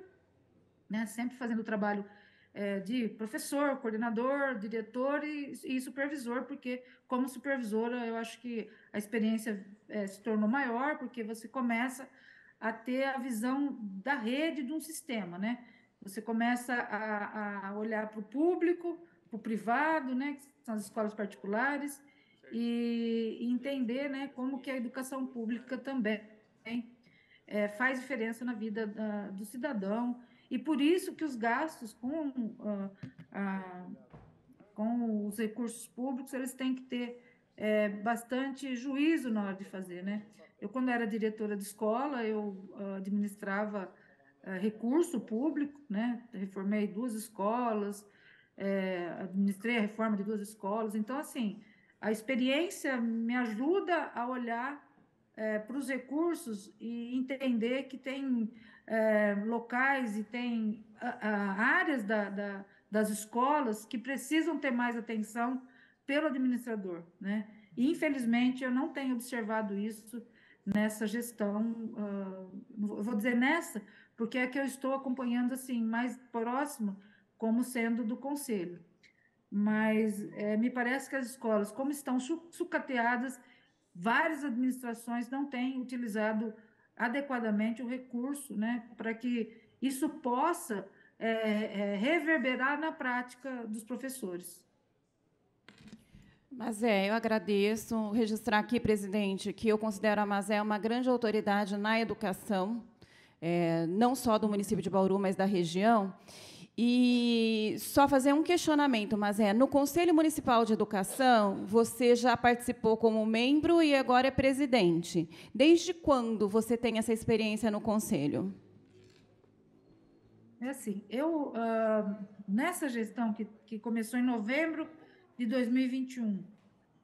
né, sempre fazendo o trabalho é, de professor, coordenador, diretor e, e, supervisor, porque como supervisora eu acho que a experiência é, se tornou maior, porque você começa a ter a visão da rede de um sistema, né? Você começa a, a olhar para o público, para o privado, né? Que são as escolas particulares e, e, entender, né? Como que a educação pública também é, faz diferença na vida da, do cidadão e por isso que os gastos com, uh, uh, com os recursos públicos, eles têm que ter é, bastante juízo na hora de fazer, né? Eu, quando era diretora de escola, eu ah, administrava ah, recurso público, né? Reformei duas escolas, é, administrei a reforma de duas escolas. Então, assim, a experiência me ajuda a olhar é, para os recursos e entender que tem é, locais e tem a, a áreas da, da, das escolas que precisam ter mais atenção pelo administrador, né? E, infelizmente, eu não tenho observado isso nessa gestão, uh, vou dizer nessa, porque é que eu estou acompanhando assim mais próximo como sendo do conselho. Mas é, me parece que as escolas, como estão sucateadas, várias administrações não têm utilizado adequadamente o recurso, né, para que isso possa é, é, reverberar na prática dos professores. Mas é, eu agradeço registrar aqui, presidente, que eu considero a Mazé uma grande autoridade na educação, é, não só do município de Bauru, mas da região. E só fazer um questionamento, mas é no Conselho Municipal de Educação você já participou como membro e agora é presidente. Desde quando você tem essa experiência no Conselho? É assim, eu uh, nessa gestão que, que começou em novembro de 2021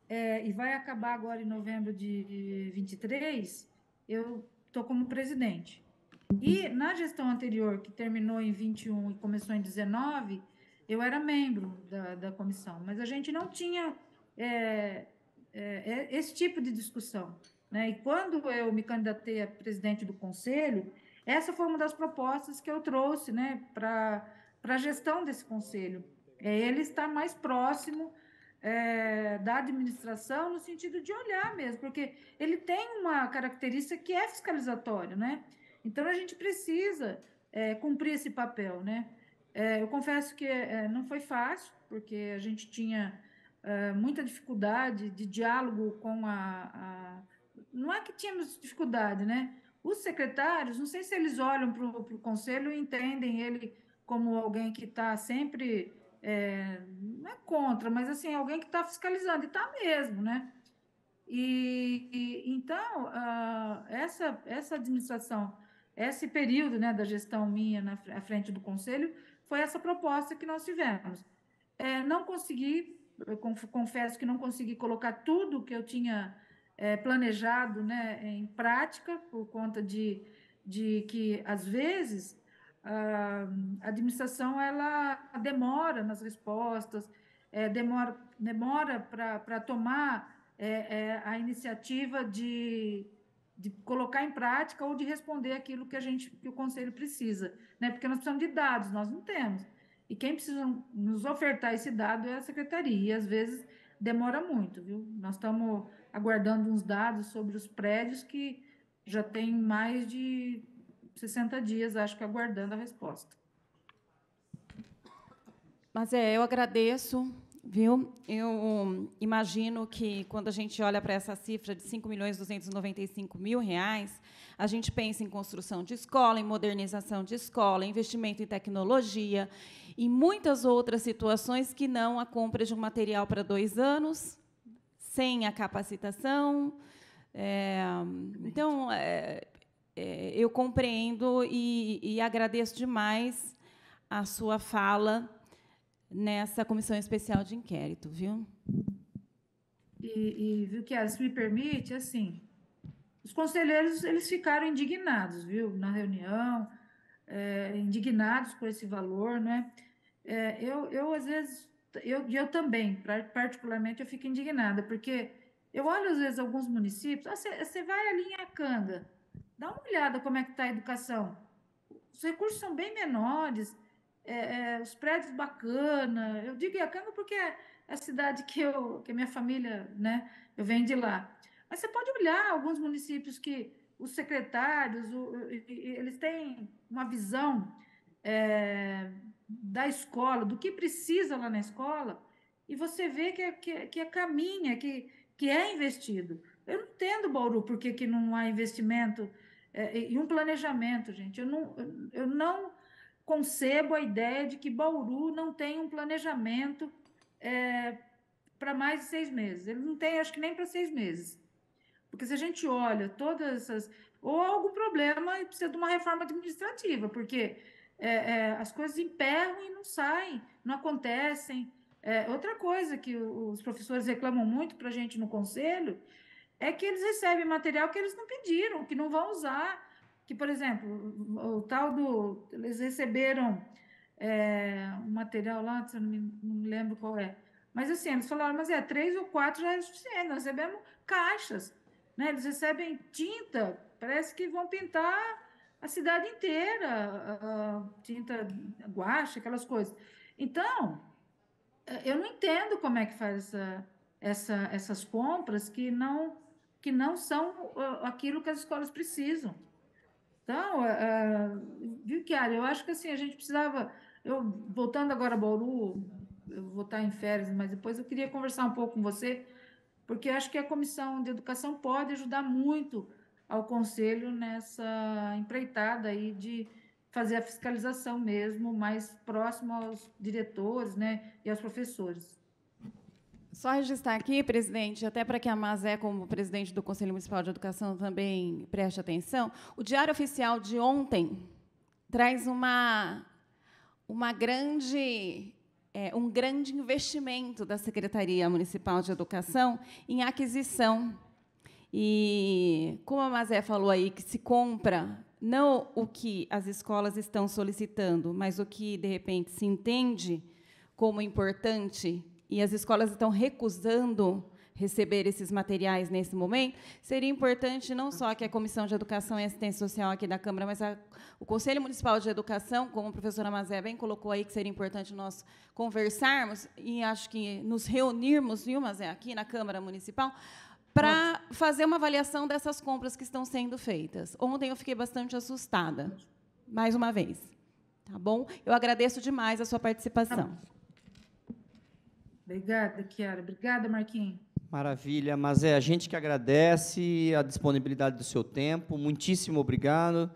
é, e vai acabar agora em novembro de 23, eu estou como presidente. E na gestão anterior, que terminou em 21 e começou em 19, eu era membro da, da comissão, mas a gente não tinha é, é, é, esse tipo de discussão. Né? E quando eu me candidatei a presidente do conselho, essa foi uma das propostas que eu trouxe né, para a gestão desse conselho. É ele estar mais próximo é, da administração, no sentido de olhar mesmo, porque ele tem uma característica que é fiscalizatória, né? Então a gente precisa é, cumprir esse papel, né? É, eu confesso que é, não foi fácil, porque a gente tinha é, muita dificuldade de diálogo com a, a, Não é que tínhamos dificuldade, né? Os secretários, não sei se eles olham para o conselho e entendem ele como alguém que está sempre. É, não é contra, mas assim, alguém que está fiscalizando, e está mesmo, né? E, e então, uh, essa, essa administração esse período né, da gestão minha na à frente do conselho, foi essa proposta que nós tivemos. É, não consegui, confesso que não consegui colocar tudo que eu tinha é, planejado né, em prática, por conta de, de que, às vezes, a administração ela demora nas respostas, é, demora, demora para tomar é, é, a iniciativa de de colocar em prática ou de responder aquilo que a gente que o conselho precisa, né? Porque nós precisamos de dados, nós não temos. E quem precisa nos ofertar esse dado é a secretaria, e às vezes demora muito, viu? Nós estamos aguardando uns dados sobre os prédios que já tem mais de 60 dias, acho que aguardando a resposta. Mas é, eu agradeço Viu? Eu imagino que quando a gente olha para essa cifra de R$ milhões mil reais, a gente pensa em construção de escola, em modernização de escola, investimento em tecnologia e muitas outras situações que não a compra de um material para dois anos, sem a capacitação. É, então, é, é, eu compreendo e, e agradeço demais a sua fala nessa comissão especial de inquérito, viu? E, e viu que se me permite, assim, os conselheiros eles ficaram indignados, viu, na reunião, é, indignados com esse valor, né? É, eu, eu às vezes, eu, eu também, particularmente, eu fico indignada, porque eu olho às vezes alguns municípios, ah, você vai ali em Acanga, dá uma olhada como é que está a educação. Os recursos são bem menores, é, é, os prédios bacana. Eu digo Iacanga porque é a cidade que eu, que a minha família, né, eu venho de lá. Mas você pode olhar alguns municípios que os secretários, o, eles têm uma visão é, da escola, do que precisa lá na escola, e você vê que é, que, é, que é caminha, é que, que é investido. Eu não entendo, Bauru, por que, não há investimento é, e um planejamento, gente. Eu não, eu não concebo a ideia de que Bauru não tem um planejamento é, para mais de seis meses. Ele não tem, acho que nem para seis meses. Porque se a gente olha todas essas. Ou algum problema e precisa de uma reforma administrativa, porque é, é, as coisas emperram e não saem, não acontecem. É, outra coisa que os professores reclamam muito para a gente no conselho é que eles recebem material que eles não pediram, que não vão usar que, por exemplo, o tal do. Eles receberam é, um material lá, não me, não lembro qual é. Mas assim, eles falaram, mas é, três ou quatro já é suficiente, nós recebemos caixas, né? Eles recebem tinta, parece que vão pintar a cidade inteira, tinta guache, aquelas coisas. Então, é, eu não entendo como é que faz essa, essa, essas compras que não, que não são ah, aquilo que as escolas precisam. Então, uh, viu, Chiara, eu acho que assim, a gente precisava. Eu, voltando agora a Bauru, eu vou estar em férias, mas depois eu queria conversar um pouco com você, porque acho que a Comissão de Educação pode ajudar muito ao Conselho nessa empreitada aí de fazer a fiscalização mesmo, mais próximo aos diretores né, e aos professores. Só registrar aqui, presidente, até para que a Mazé, como presidente do Conselho Municipal de Educação, também preste atenção, o Diário Oficial de ontem traz uma, uma grande, é, um grande investimento da Secretaria Municipal de Educação em aquisição. E, como a Mazé falou aí, que se compra não o que as escolas estão solicitando, mas o que, de repente, se entende como importante e as escolas estão recusando receber esses materiais nesse momento, seria importante não só que a Comissão de Educação e Assistência Social aqui da Câmara, mas a, o Conselho Municipal de Educação, como a professora Mazé bem colocou aí, que seria importante nós conversarmos e acho que nos reunirmos, viu, Mazé, aqui na Câmara Municipal, para fazer uma avaliação dessas compras que estão sendo feitas. Ontem eu fiquei bastante assustada, mais uma vez. Tá bom? Eu agradeço demais a sua participação. Tá Obrigada, Kiara. Obrigada, Marquinhos. Maravilha, mas é a gente que agradece a disponibilidade do seu tempo. Muitíssimo obrigado.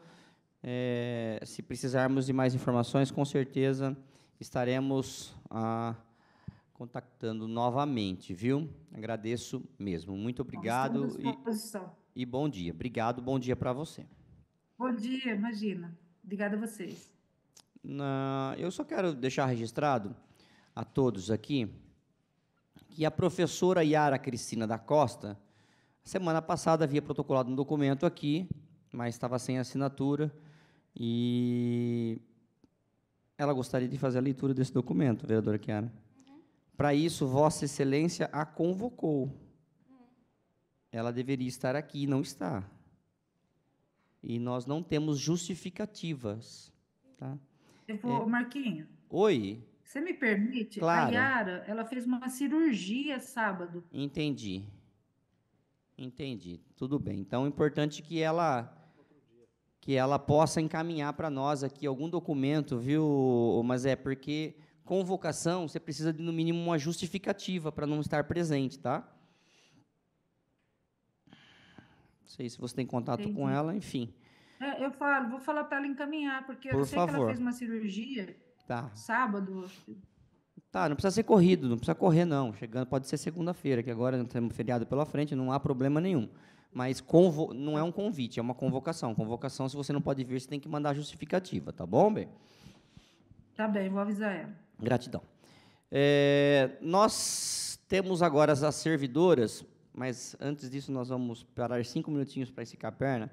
É, se precisarmos de mais informações, com certeza estaremos ah, contactando novamente, viu? Agradeço mesmo. Muito obrigado e, e bom dia. Obrigado, bom dia para você. Bom dia, imagina. Obrigada a vocês. Na, eu só quero deixar registrado a todos aqui que a professora Yara Cristina da Costa, semana passada havia protocolado um documento aqui, mas estava sem assinatura, e ela gostaria de fazer a leitura desse documento, vereadora Kiara. Uhum. Para isso, Vossa Excelência a convocou. Uhum. Ela deveria estar aqui, não está. E nós não temos justificativas. Tá? Eu vou, é... Marquinho. Oi. Você me permite? Claro. A Yara, ela fez uma cirurgia sábado. Entendi. Entendi. Tudo bem. Então, é importante que ela que ela possa encaminhar para nós aqui algum documento, viu? Mas é porque convocação você precisa de no mínimo uma justificativa para não estar presente, tá? Não sei se você tem contato Entendi. com ela, enfim. É, eu falo, vou falar para ela encaminhar, porque Por eu sei favor. que ela fez uma cirurgia Tá. Sábado. Tá, não precisa ser corrido, não precisa correr, não. Chegando, pode ser segunda-feira, que agora não temos feriado pela frente, não há problema nenhum. Mas convo, não é um convite, é uma convocação. Convocação, se você não pode vir, você tem que mandar justificativa, tá bom, bem? Tá bem, vou avisar ela. Gratidão. É, nós temos agora as servidoras, mas antes disso nós vamos parar cinco minutinhos para esticar a perna.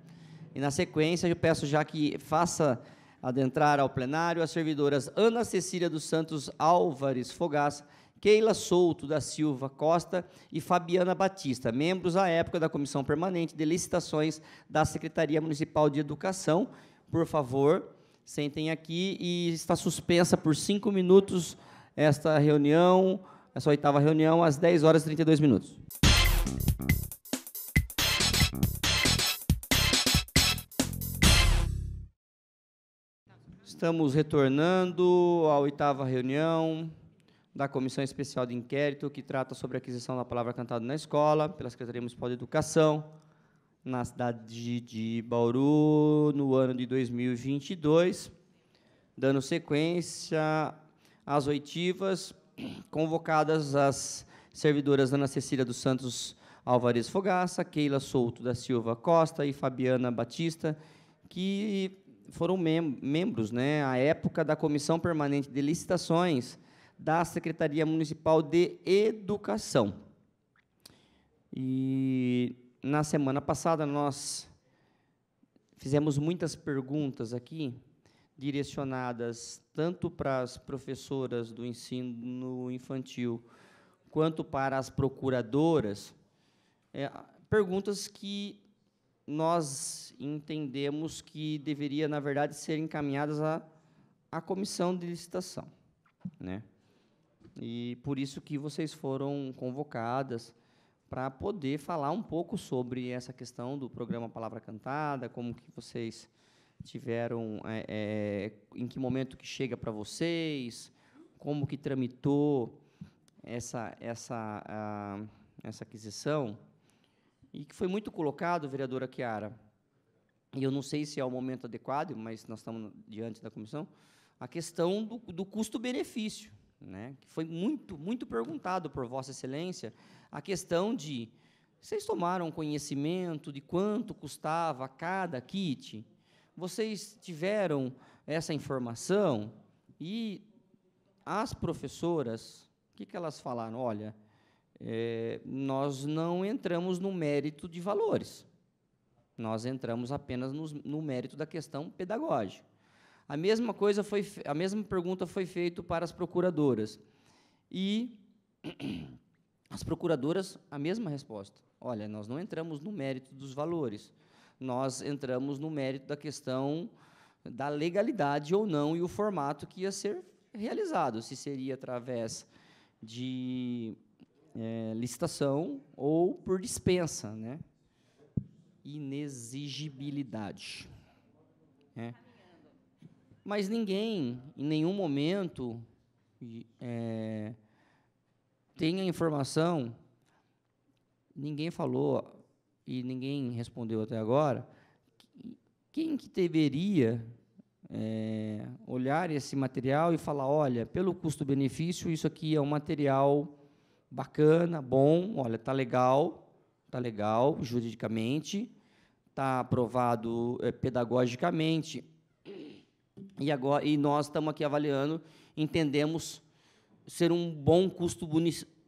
E na sequência eu peço já que faça adentrar ao plenário as servidoras Ana Cecília dos Santos Álvares Fogaça, Keila Souto da Silva Costa e Fabiana Batista, membros à época da Comissão Permanente de Licitações da Secretaria Municipal de Educação. Por favor, sentem aqui e está suspensa por cinco minutos esta reunião, essa oitava reunião, às 10 horas e 32 minutos. Estamos retornando à oitava reunião da Comissão Especial de Inquérito, que trata sobre a aquisição da palavra cantada na escola, pela Secretaria Municipal de Educação, na cidade de Bauru, no ano de 2022, dando sequência às oitivas convocadas às servidoras Ana Cecília dos Santos Alvarez Fogaça, Keila Souto da Silva Costa e Fabiana Batista, que foram mem membros, né, à época da Comissão Permanente de Licitações da Secretaria Municipal de Educação. E na semana passada nós fizemos muitas perguntas aqui, direcionadas tanto para as professoras do ensino infantil quanto para as procuradoras, é, perguntas que nós entendemos que deveria, na verdade, ser encaminhadas à, à comissão de licitação. Né? E por isso que vocês foram convocadas para poder falar um pouco sobre essa questão do programa Palavra Cantada, como que vocês tiveram, é, é, em que momento que chega para vocês, como que tramitou essa, essa, a, essa aquisição e que foi muito colocado, vereadora Chiara, e eu não sei se é o momento adequado, mas nós estamos diante da comissão, a questão do, do custo-benefício, né, que foi muito, muito perguntado por Vossa Excelência, a questão de vocês tomaram conhecimento de quanto custava cada kit? Vocês tiveram essa informação? E as professoras, o que, que elas falaram? Olha, é, nós não entramos no mérito de valores. Nós entramos apenas no, no mérito da questão pedagógica. A mesma coisa foi a mesma pergunta foi feita para as procuradoras. E [CLEARS THROAT] as procuradoras a mesma resposta. Olha, nós não entramos no mérito dos valores. Nós entramos no mérito da questão da legalidade ou não e o formato que ia ser realizado, se seria através de é, licitação ou por dispensa, né? Inexigibilidade. É. Mas ninguém, em nenhum momento, é, tem a informação. Ninguém falou e ninguém respondeu até agora. Quem que deveria é, olhar esse material e falar, olha, pelo custo-benefício, isso aqui é um material bacana, bom, olha, tá legal, tá legal juridicamente, tá aprovado é, pedagogicamente, e agora e nós estamos aqui avaliando, entendemos ser um bom custo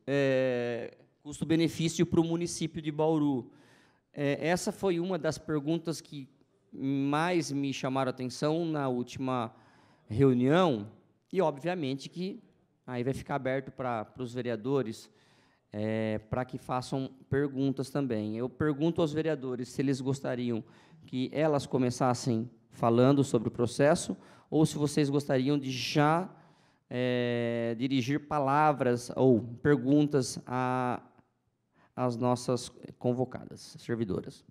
é, custo-benefício para o município de Bauru. É, essa foi uma das perguntas que mais me chamaram a atenção na última reunião, e obviamente que Aí vai ficar aberto para os vereadores é, para que façam perguntas também. Eu pergunto aos vereadores se eles gostariam que elas começassem falando sobre o processo ou se vocês gostariam de já é, dirigir palavras ou perguntas a, às nossas convocadas, servidoras.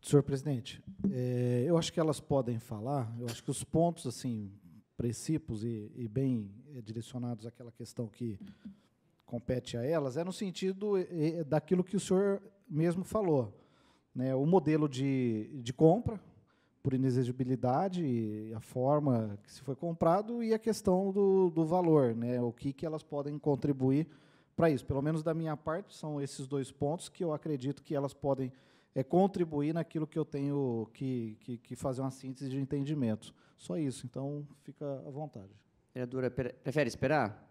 Senhor presidente, é, eu acho que elas podem falar, eu acho que os pontos, assim, princípios e, e bem eh, direcionados àquela questão que compete a elas, é no sentido eh, eh, daquilo que o senhor mesmo falou. Né, o modelo de, de compra, por inexigibilidade, a forma que se foi comprado e a questão do, do valor, né, o que, que elas podem contribuir para isso. Pelo menos da minha parte, são esses dois pontos que eu acredito que elas podem é, contribuir naquilo que eu tenho que, que, que fazer uma síntese de entendimento. Só isso, então fica à vontade. Vereadora, prefere esperar?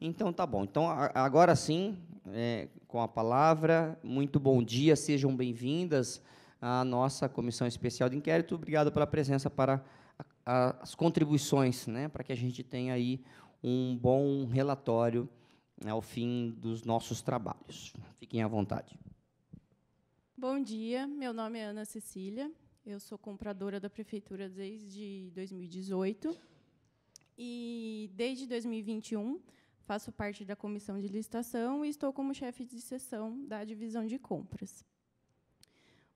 Então tá bom. Então agora sim, é, com a palavra, muito bom dia, sejam bem-vindas à nossa comissão especial de inquérito. Obrigado pela presença para a, as contribuições, né, para que a gente tenha aí um bom relatório né, ao fim dos nossos trabalhos. Fiquem à vontade. Bom dia, meu nome é Ana Cecília, eu sou compradora da prefeitura desde 2018 e desde 2021 faço parte da comissão de licitação e estou como chefe de seção da divisão de compras.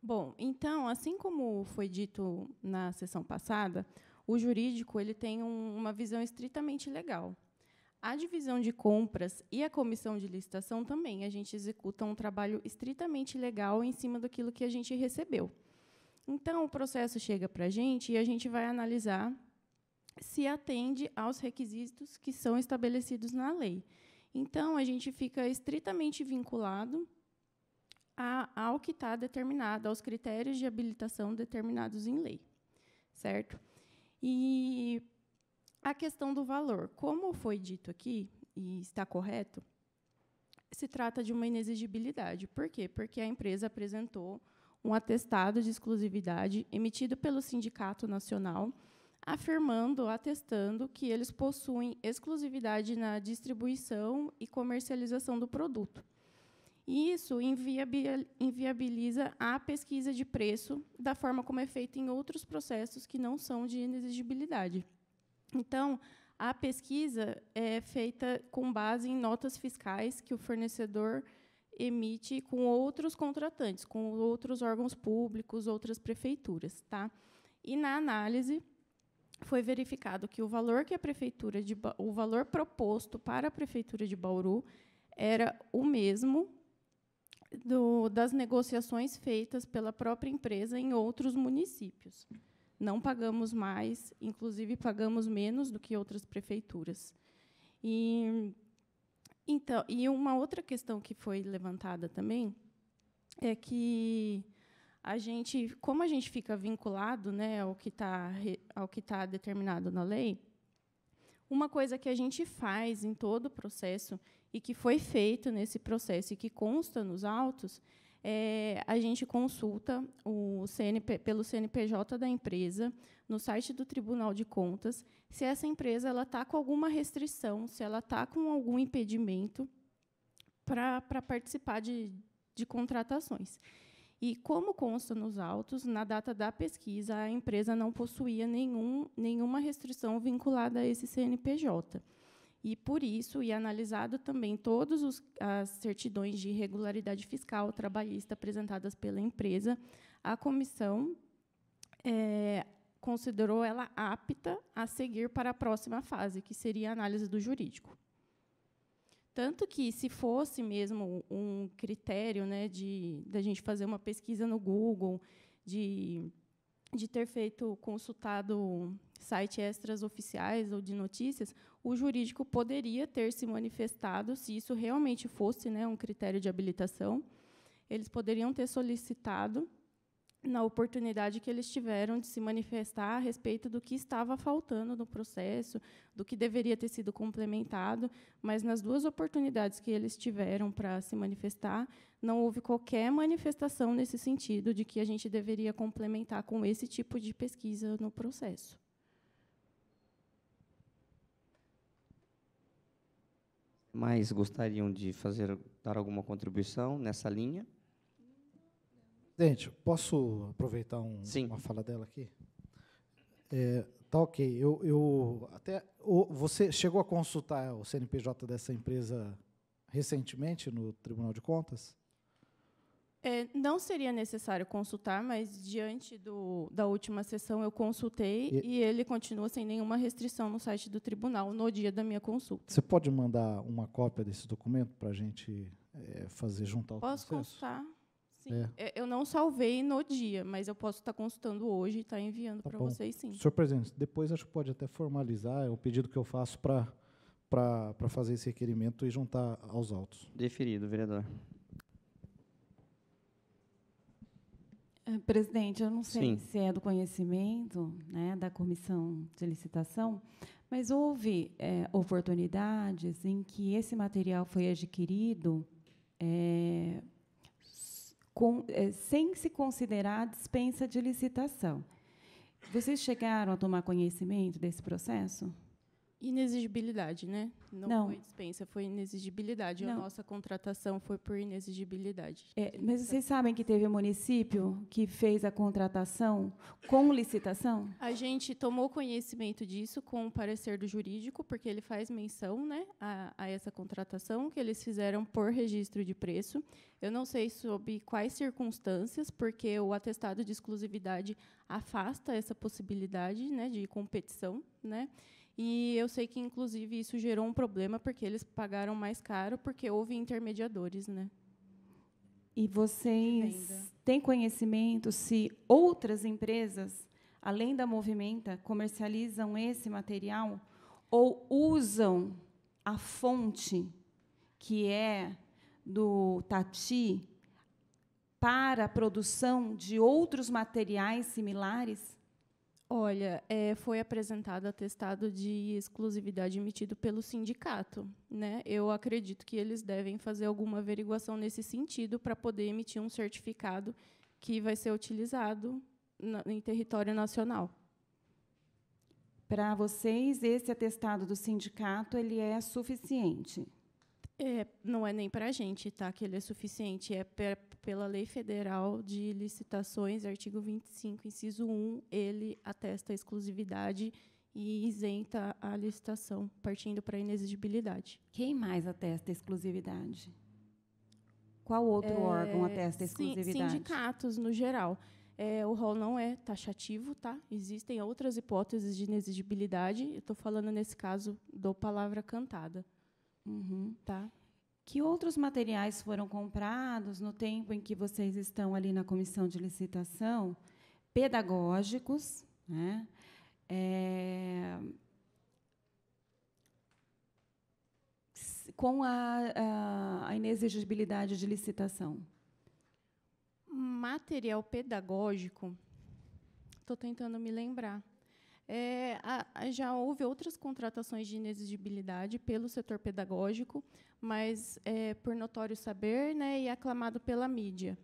Bom, então, assim como foi dito na sessão passada, o jurídico ele tem um, uma visão estritamente legal. A divisão de compras e a comissão de licitação também, a gente executa um trabalho estritamente legal em cima daquilo que a gente recebeu. Então, o processo chega para a gente e a gente vai analisar se atende aos requisitos que são estabelecidos na lei. Então, a gente fica estritamente vinculado a, ao que está determinado, aos critérios de habilitação determinados em lei. Certo? E a questão do valor. Como foi dito aqui, e está correto, se trata de uma inexigibilidade. Por quê? Porque a empresa apresentou um atestado de exclusividade emitido pelo Sindicato Nacional afirmando, atestando que eles possuem exclusividade na distribuição e comercialização do produto. E isso inviabiliza a pesquisa de preço da forma como é feita em outros processos que não são de inexigibilidade. Então, a pesquisa é feita com base em notas fiscais que o fornecedor emite com outros contratantes, com outros órgãos públicos, outras prefeituras, tá? E na análise, foi verificado que o valor que a prefeitura de ba... o valor proposto para a prefeitura de Bauru era o mesmo do, das negociações feitas pela própria empresa em outros municípios. Não pagamos mais, inclusive pagamos menos do que outras prefeituras. E então, e uma outra questão que foi levantada também é que a gente, como a gente fica vinculado né, ao que está tá determinado na lei, uma coisa que a gente faz em todo o processo e que foi feito nesse processo e que consta nos autos, é, a gente consulta o CNP, pelo CNPJ da empresa no site do Tribunal de Contas se essa empresa ela está com alguma restrição, se ela está com algum impedimento para participar de, de contratações. E, como consta nos autos, na data da pesquisa, a empresa não possuía nenhum, nenhuma restrição vinculada a esse CNPJ. E, por isso, e analisado também todas as certidões de irregularidade fiscal trabalhista apresentadas pela empresa, a comissão é, considerou ela apta a seguir para a próxima fase, que seria a análise do jurídico. Tanto que, se fosse mesmo um critério né, de da gente fazer uma pesquisa no Google, de, de ter feito consultado sites extras oficiais ou de notícias, o jurídico poderia ter se manifestado, se isso realmente fosse né, um critério de habilitação, eles poderiam ter solicitado na oportunidade que eles tiveram de se manifestar a respeito do que estava faltando no processo, do que deveria ter sido complementado, mas nas duas oportunidades que eles tiveram para se manifestar, não houve qualquer manifestação nesse sentido de que a gente deveria complementar com esse tipo de pesquisa no processo. Mas gostariam de fazer dar alguma contribuição nessa linha? Presidente, posso aproveitar um, uma fala dela aqui? É, tá ok. Eu, eu até o, você chegou a consultar o CNPJ dessa empresa recentemente no Tribunal de Contas? É, não seria necessário consultar, mas diante do, da última sessão eu consultei e, e, ele continua sem nenhuma restrição no site do tribunal no dia da minha consulta. Você pode mandar uma cópia desse documento para a gente é, fazer juntar o Posso processo? consultar? Sim. É. é. Eu não salvei no dia, mas eu posso estar consultando hoje e estar enviando tá para vocês, sim. Senhor presidente, depois acho que pode até formalizar é o pedido que eu faço para para fazer esse requerimento e juntar aos autos. Deferido, vereador. É, presidente, eu não sei Sim. se é do conhecimento né, da comissão de licitação, mas houve é, oportunidades em que esse material foi adquirido é, com, é, sem se considerar dispensa de licitação. Vocês chegaram a tomar conhecimento desse processo? Inexigibilidade, né? Não, não, foi dispensa, foi inexigibilidade. Não. A nossa contratação foi por inexigibilidade. É, mas vocês sabem que teve um município que fez a contratação com licitação? A gente tomou conhecimento disso com o parecer do jurídico, porque ele faz menção né, a, a essa contratação que eles fizeram por registro de preço. Eu não sei sob quais circunstâncias, porque o atestado de exclusividade afasta essa possibilidade né, de competição, né? E eu sei que, inclusive, isso gerou um problema, porque eles pagaram mais caro, porque houve intermediadores. Né? E vocês têm conhecimento se outras empresas, além da Movimenta, comercializam esse material ou usam a fonte que é do Tati para a produção de outros materiais similares? Olha, é, foi apresentado atestado de exclusividade emitido pelo sindicato. Né? Eu acredito que eles devem fazer alguma averiguação nesse sentido para poder emitir um certificado que vai ser utilizado na, em território nacional. Para vocês, esse atestado do sindicato ele é suficiente? É, não é nem para a gente, tá? Que ele é suficiente, é pela Lei Federal de Licitações, artigo 25, inciso 1, ele atesta a exclusividade e isenta a licitação, partindo para a inexigibilidade. Quem mais atesta a exclusividade? Qual outro é, órgão atesta a exclusividade? Sindicatos, no geral. É, o rol não é taxativo, tá? Existem outras hipóteses de inexigibilidade. Eu estou falando, nesse caso, do palavra cantada. Uhum. Tá? Que outros materiais foram comprados no tempo em que vocês estão ali na comissão de licitação, pedagógicos, né? É, com a, a, a inexigibilidade de licitação? Material pedagógico, estou tentando me lembrar. É, a, já houve outras contratações de inexigibilidade pelo setor pedagógico, mas é, por notório saber né, e aclamado pela mídia.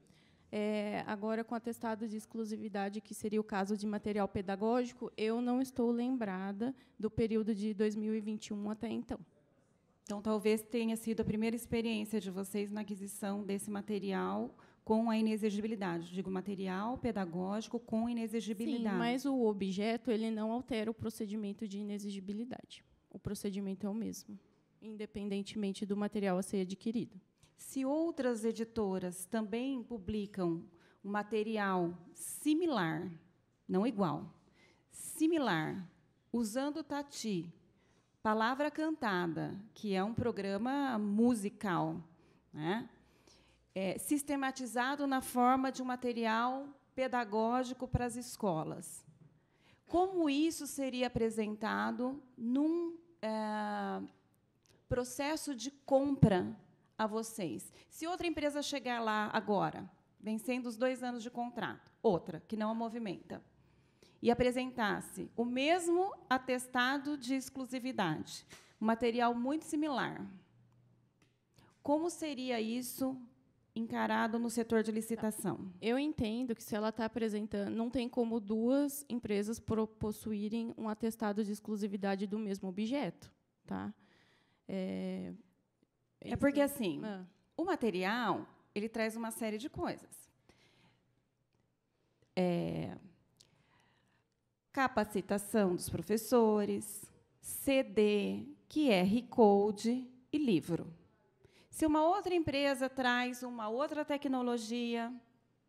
É, agora, com atestado de exclusividade, que seria o caso de material pedagógico, eu não estou lembrada do período de 2021 até então. Então, talvez tenha sido a primeira experiência de vocês na aquisição desse material com a inexigibilidade. Digo, material pedagógico com inexigibilidade. Sim, mas o objeto ele não altera o procedimento de inexigibilidade. O procedimento é o mesmo, independentemente do material a ser adquirido. Se outras editoras também publicam um material similar, não igual, similar, usando Tati, Palavra Cantada, que é um programa musical, né? é, sistematizado na forma de um material pedagógico para as escolas. Como isso seria apresentado num é, processo de compra a vocês? Se outra empresa chegar lá agora, vencendo os dois anos de contrato, outra que não a movimenta, e apresentasse o mesmo atestado de exclusividade, um material muito similar, como seria isso encarado no setor de licitação? Eu entendo que se ela está apresentando, não tem como duas empresas possuírem um atestado de exclusividade do mesmo objeto, tá? É, é porque assim, ah. o material ele traz uma série de coisas. É, capacitação dos professores, CD, QR code e livro. Se uma outra empresa traz uma outra tecnologia,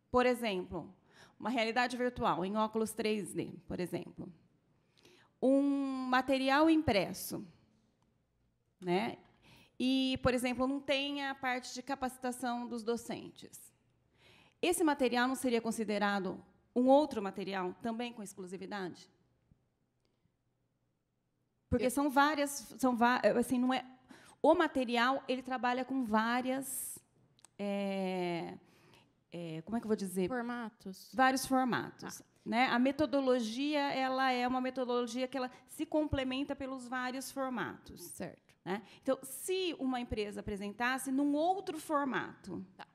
por exemplo, uma realidade virtual em óculos 3D, por exemplo, um material impresso, né? E, por exemplo, não tem a parte de capacitação dos docentes. Esse material não seria considerado um outro material também com exclusividade? Porque são várias, são assim, não é o material ele trabalha com várias, é, é, como é que eu vou dizer? Formatos. Vários formatos. Ah. Né? A metodologia ela é uma metodologia que ela se complementa pelos vários formatos. Certo. Né? Então, se uma empresa apresentasse num outro formato, tá.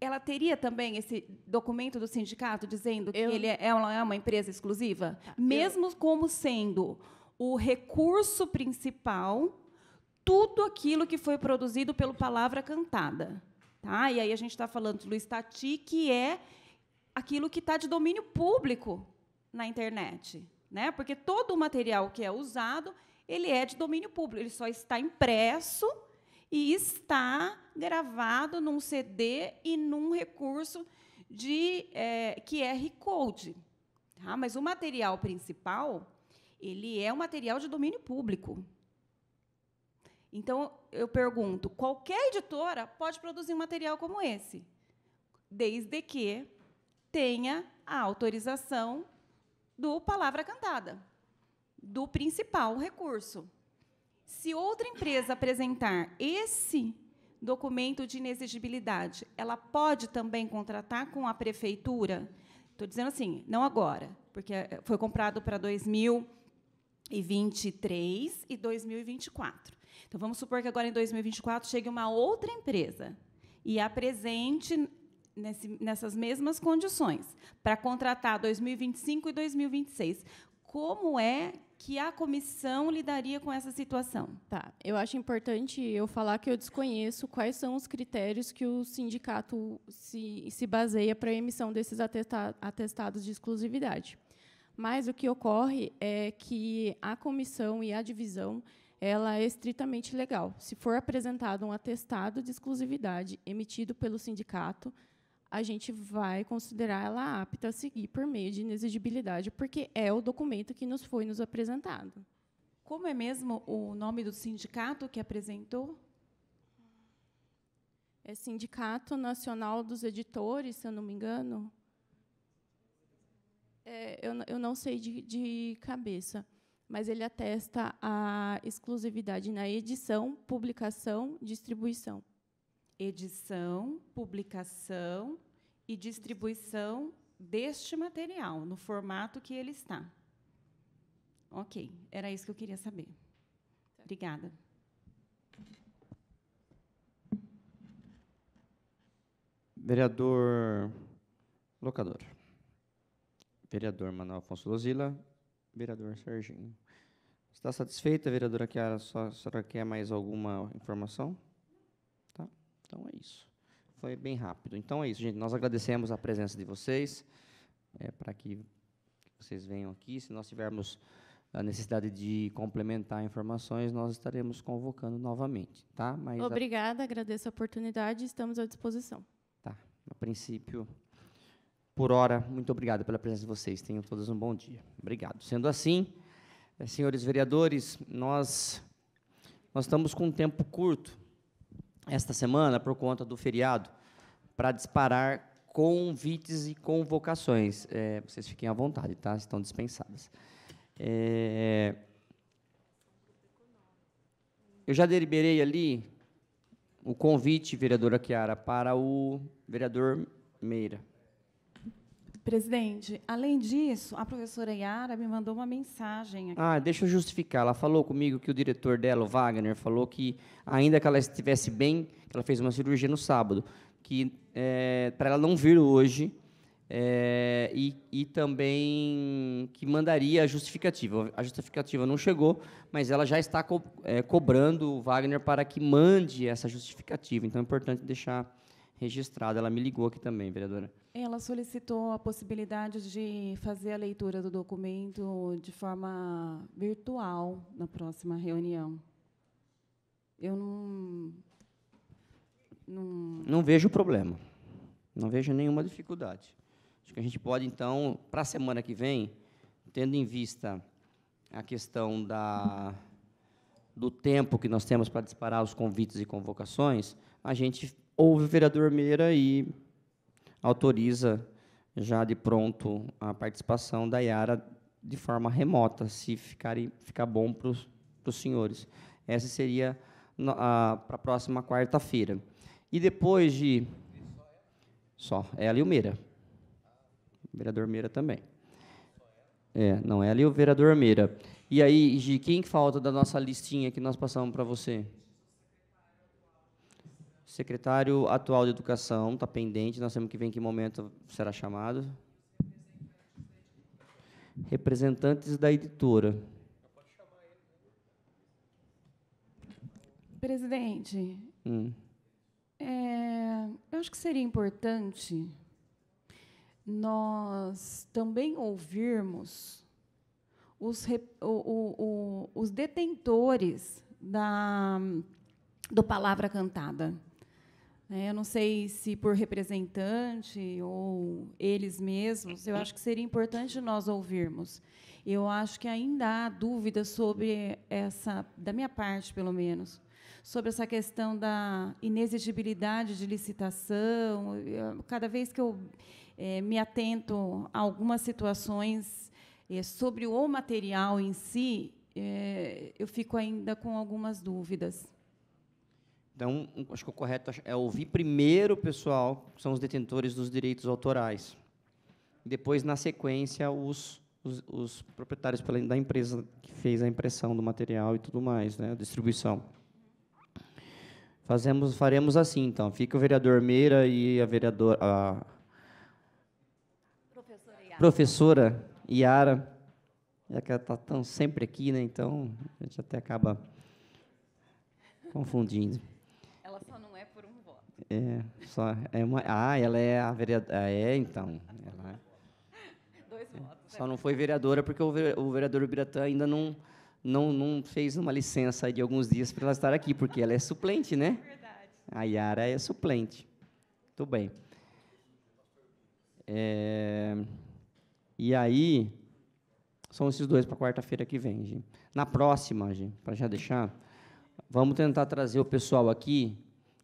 ela teria também esse documento do sindicato dizendo que ele é, ela é uma empresa exclusiva, tá. mesmo eu... como sendo o recurso principal tudo aquilo que foi produzido pelo Palavra Cantada. Tá? E aí a gente está falando do Estati, que é aquilo que está de domínio público na internet. Né? Porque todo o material que é usado ele é de domínio público, ele só está impresso e está gravado num CD e num recurso de é, que é Recode. Tá? Mas o material principal ele é um material de domínio público. Então, eu pergunto: qualquer editora pode produzir um material como esse, desde que tenha a autorização do palavra cantada, do principal recurso. Se outra empresa apresentar esse documento de inexigibilidade, ela pode também contratar com a prefeitura? Estou dizendo assim, não agora, porque eh, foi comprado para 2023 e 2024. Então, vamos supor que agora em 2024 chegue uma outra empresa e apresente nesse, nessas mesmas condições para contratar 2025 e 2026. Como é que a comissão lidaria com essa situação? Tá, eu acho importante eu falar que eu desconheço quais são os critérios que o sindicato se, se baseia para a emissão desses atesta, atestados de exclusividade. Mas o que ocorre é que a comissão e a divisão ela é estritamente legal. Se for apresentado um atestado de exclusividade emitido pelo sindicato, a gente vai considerar ela apta a seguir por meio de inexigibilidade, porque é o documento que nos foi nos apresentado. Como é mesmo o nome do sindicato que apresentou? É Sindicato Nacional dos Editores, se eu não me engano. É, eu, eu não sei de, de cabeça mas ele atesta a exclusividade na edição, publicação, distribuição. Edição, publicação e distribuição deste material, no formato que ele está. Ok, era isso que eu queria saber. Obrigada. Vereador Locador. Vereador Manuel Afonso Lozila. Vereador Serginho. Está satisfeita, vereadora Chiara? Só, a senhora quer mais alguma informação? Tá? Então é isso. Foi bem rápido. Então é isso, gente. Nós agradecemos a presença de vocês, é, para que vocês venham aqui. Se nós tivermos a necessidade de complementar informações, nós estaremos convocando novamente. Tá? Mas Obrigada, a... agradeço a oportunidade estamos à disposição. Tá. A princípio, por hora, muito obrigado pela presença de vocês. Tenham todos um bom dia. Obrigado. Sendo assim. Eh, senhores vereadores, nós, nós estamos com um tempo curto esta semana, por conta do feriado, para disparar convites e convocações. É, vocês fiquem à vontade, tá? Estão dispensadas. É, eu já deliberei ali o convite, vereadora Chiara, para o vereador Meira. Presidente, além disso, a professora Yara me mandou uma mensagem. Aqui. Ah, deixa eu justificar. Ela falou comigo que o diretor dela, o Wagner, falou que, ainda que ela estivesse bem, ela fez uma cirurgia no sábado, que é, para ela não vir hoje é, e, e também que mandaria a justificativa. A justificativa não chegou, mas ela já está co é, cobrando o Wagner para que mande essa justificativa. Então é importante deixar registrado. Ela me ligou aqui também, vereadora. Ela solicitou a possibilidade de fazer a leitura do documento de forma virtual na próxima reunião. Eu não. Não, não vejo problema. Não vejo nenhuma dificuldade. Acho que a gente pode, então, para a semana que vem, tendo em vista a questão da, do tempo que nós temos para disparar os convites e convocações, a gente ouve o vereador Meira e autoriza já de pronto a participação da Yara de forma remota, se ficar, ficar bom para os senhores. Essa seria para a próxima quarta-feira. E depois de. Só, é, é a o Meira. O vereador Meira também. É, não, é a o vereador Meira. E aí, Gi, quem falta da nossa listinha que nós passamos para você? Secretário atual de Educação está pendente, nós temos que ver em que momento será chamado. Representantes da editora. Presidente, hum. é, eu acho que seria importante nós também ouvirmos os, o, o, o, os detentores da, do Palavra Cantada né? Eu não sei se por representante ou eles mesmos, eu acho que seria importante nós ouvirmos. Eu acho que ainda há dúvidas sobre essa, da minha parte, pelo menos, sobre essa questão da inexigibilidade de licitação. cada vez que eu é, me atento a algumas situações é, sobre o material em si, é, eu fico ainda com algumas dúvidas. Então, acho que o correto é, é ouvir primeiro o pessoal, que são os detentores dos direitos autorais. Depois, na sequência, os, os, os proprietários pela, da empresa que fez a impressão do material e tudo mais, né, a distribuição. Fazemos, faremos assim, então. Fica o vereador Meira e a vereadora... A professora Iara Professora já que ela está tão sempre aqui, né? Então, a gente até acaba confundindo só não é por um voto. É, só é uma. Ah, ela é a vereadora. Ah, é, então. Ela... É. Dois é. Só né? não foi vereadora porque o vereador Biratã ainda não, não, não fez uma licença de alguns dias para ela estar aqui, porque ela é suplente, né? Verdade. A Yara é suplente. Muito bem. É... E aí, são esses dois para quarta-feira que vem, Na próxima, para já deixar, vamos tentar trazer o pessoal aqui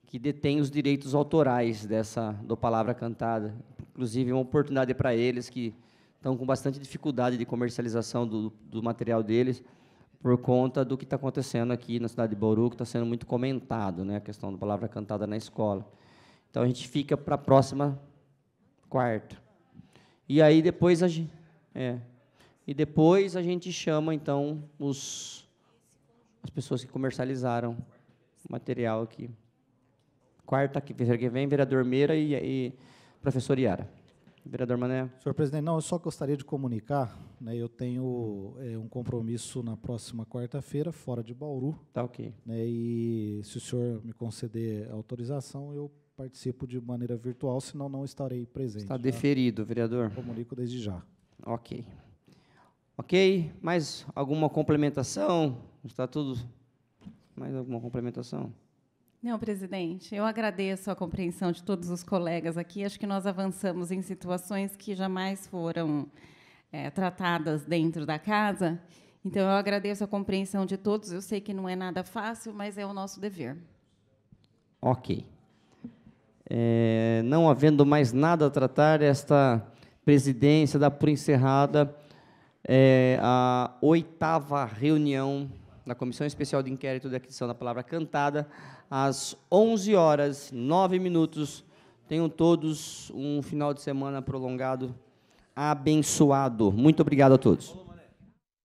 que detém os direitos autorais dessa do Palavra Cantada. Inclusive, é uma oportunidade para eles que estão com bastante dificuldade de comercialização do, do material deles por conta do que está acontecendo aqui na cidade de Bauru, que está sendo muito comentado, né, a questão da Palavra Cantada na escola. Então, a gente fica para a próxima quarta. E aí, depois a gente... É, e depois a gente chama, então, os, as pessoas que comercializaram o material aqui quarta que vem, vereador Meira e, e professor Iara. Vereador Mané. Senhor presidente, não, eu só gostaria de comunicar, né, eu tenho é, um compromisso na próxima quarta-feira, fora de Bauru. Tá ok. Né, e se o senhor me conceder autorização, eu participo de maneira virtual, senão não estarei presente. Está tá? deferido, vereador. Comunico desde já. Ok. Ok, mais alguma complementação? Está tudo... Mais alguma complementação? Não, presidente, eu agradeço a compreensão de todos os colegas aqui. Acho que nós avançamos em situações que jamais foram é, tratadas dentro da casa. Então, eu agradeço a compreensão de todos. Eu sei que não é nada fácil, mas é o nosso dever. Ok. É, não havendo mais nada a tratar, esta presidência dá por encerrada é, a oitava reunião da Comissão Especial de Inquérito da Aquisição da Palavra Cantada às 11 horas, 9 minutos. Tenham todos um final de semana prolongado, abençoado. Muito obrigado a todos.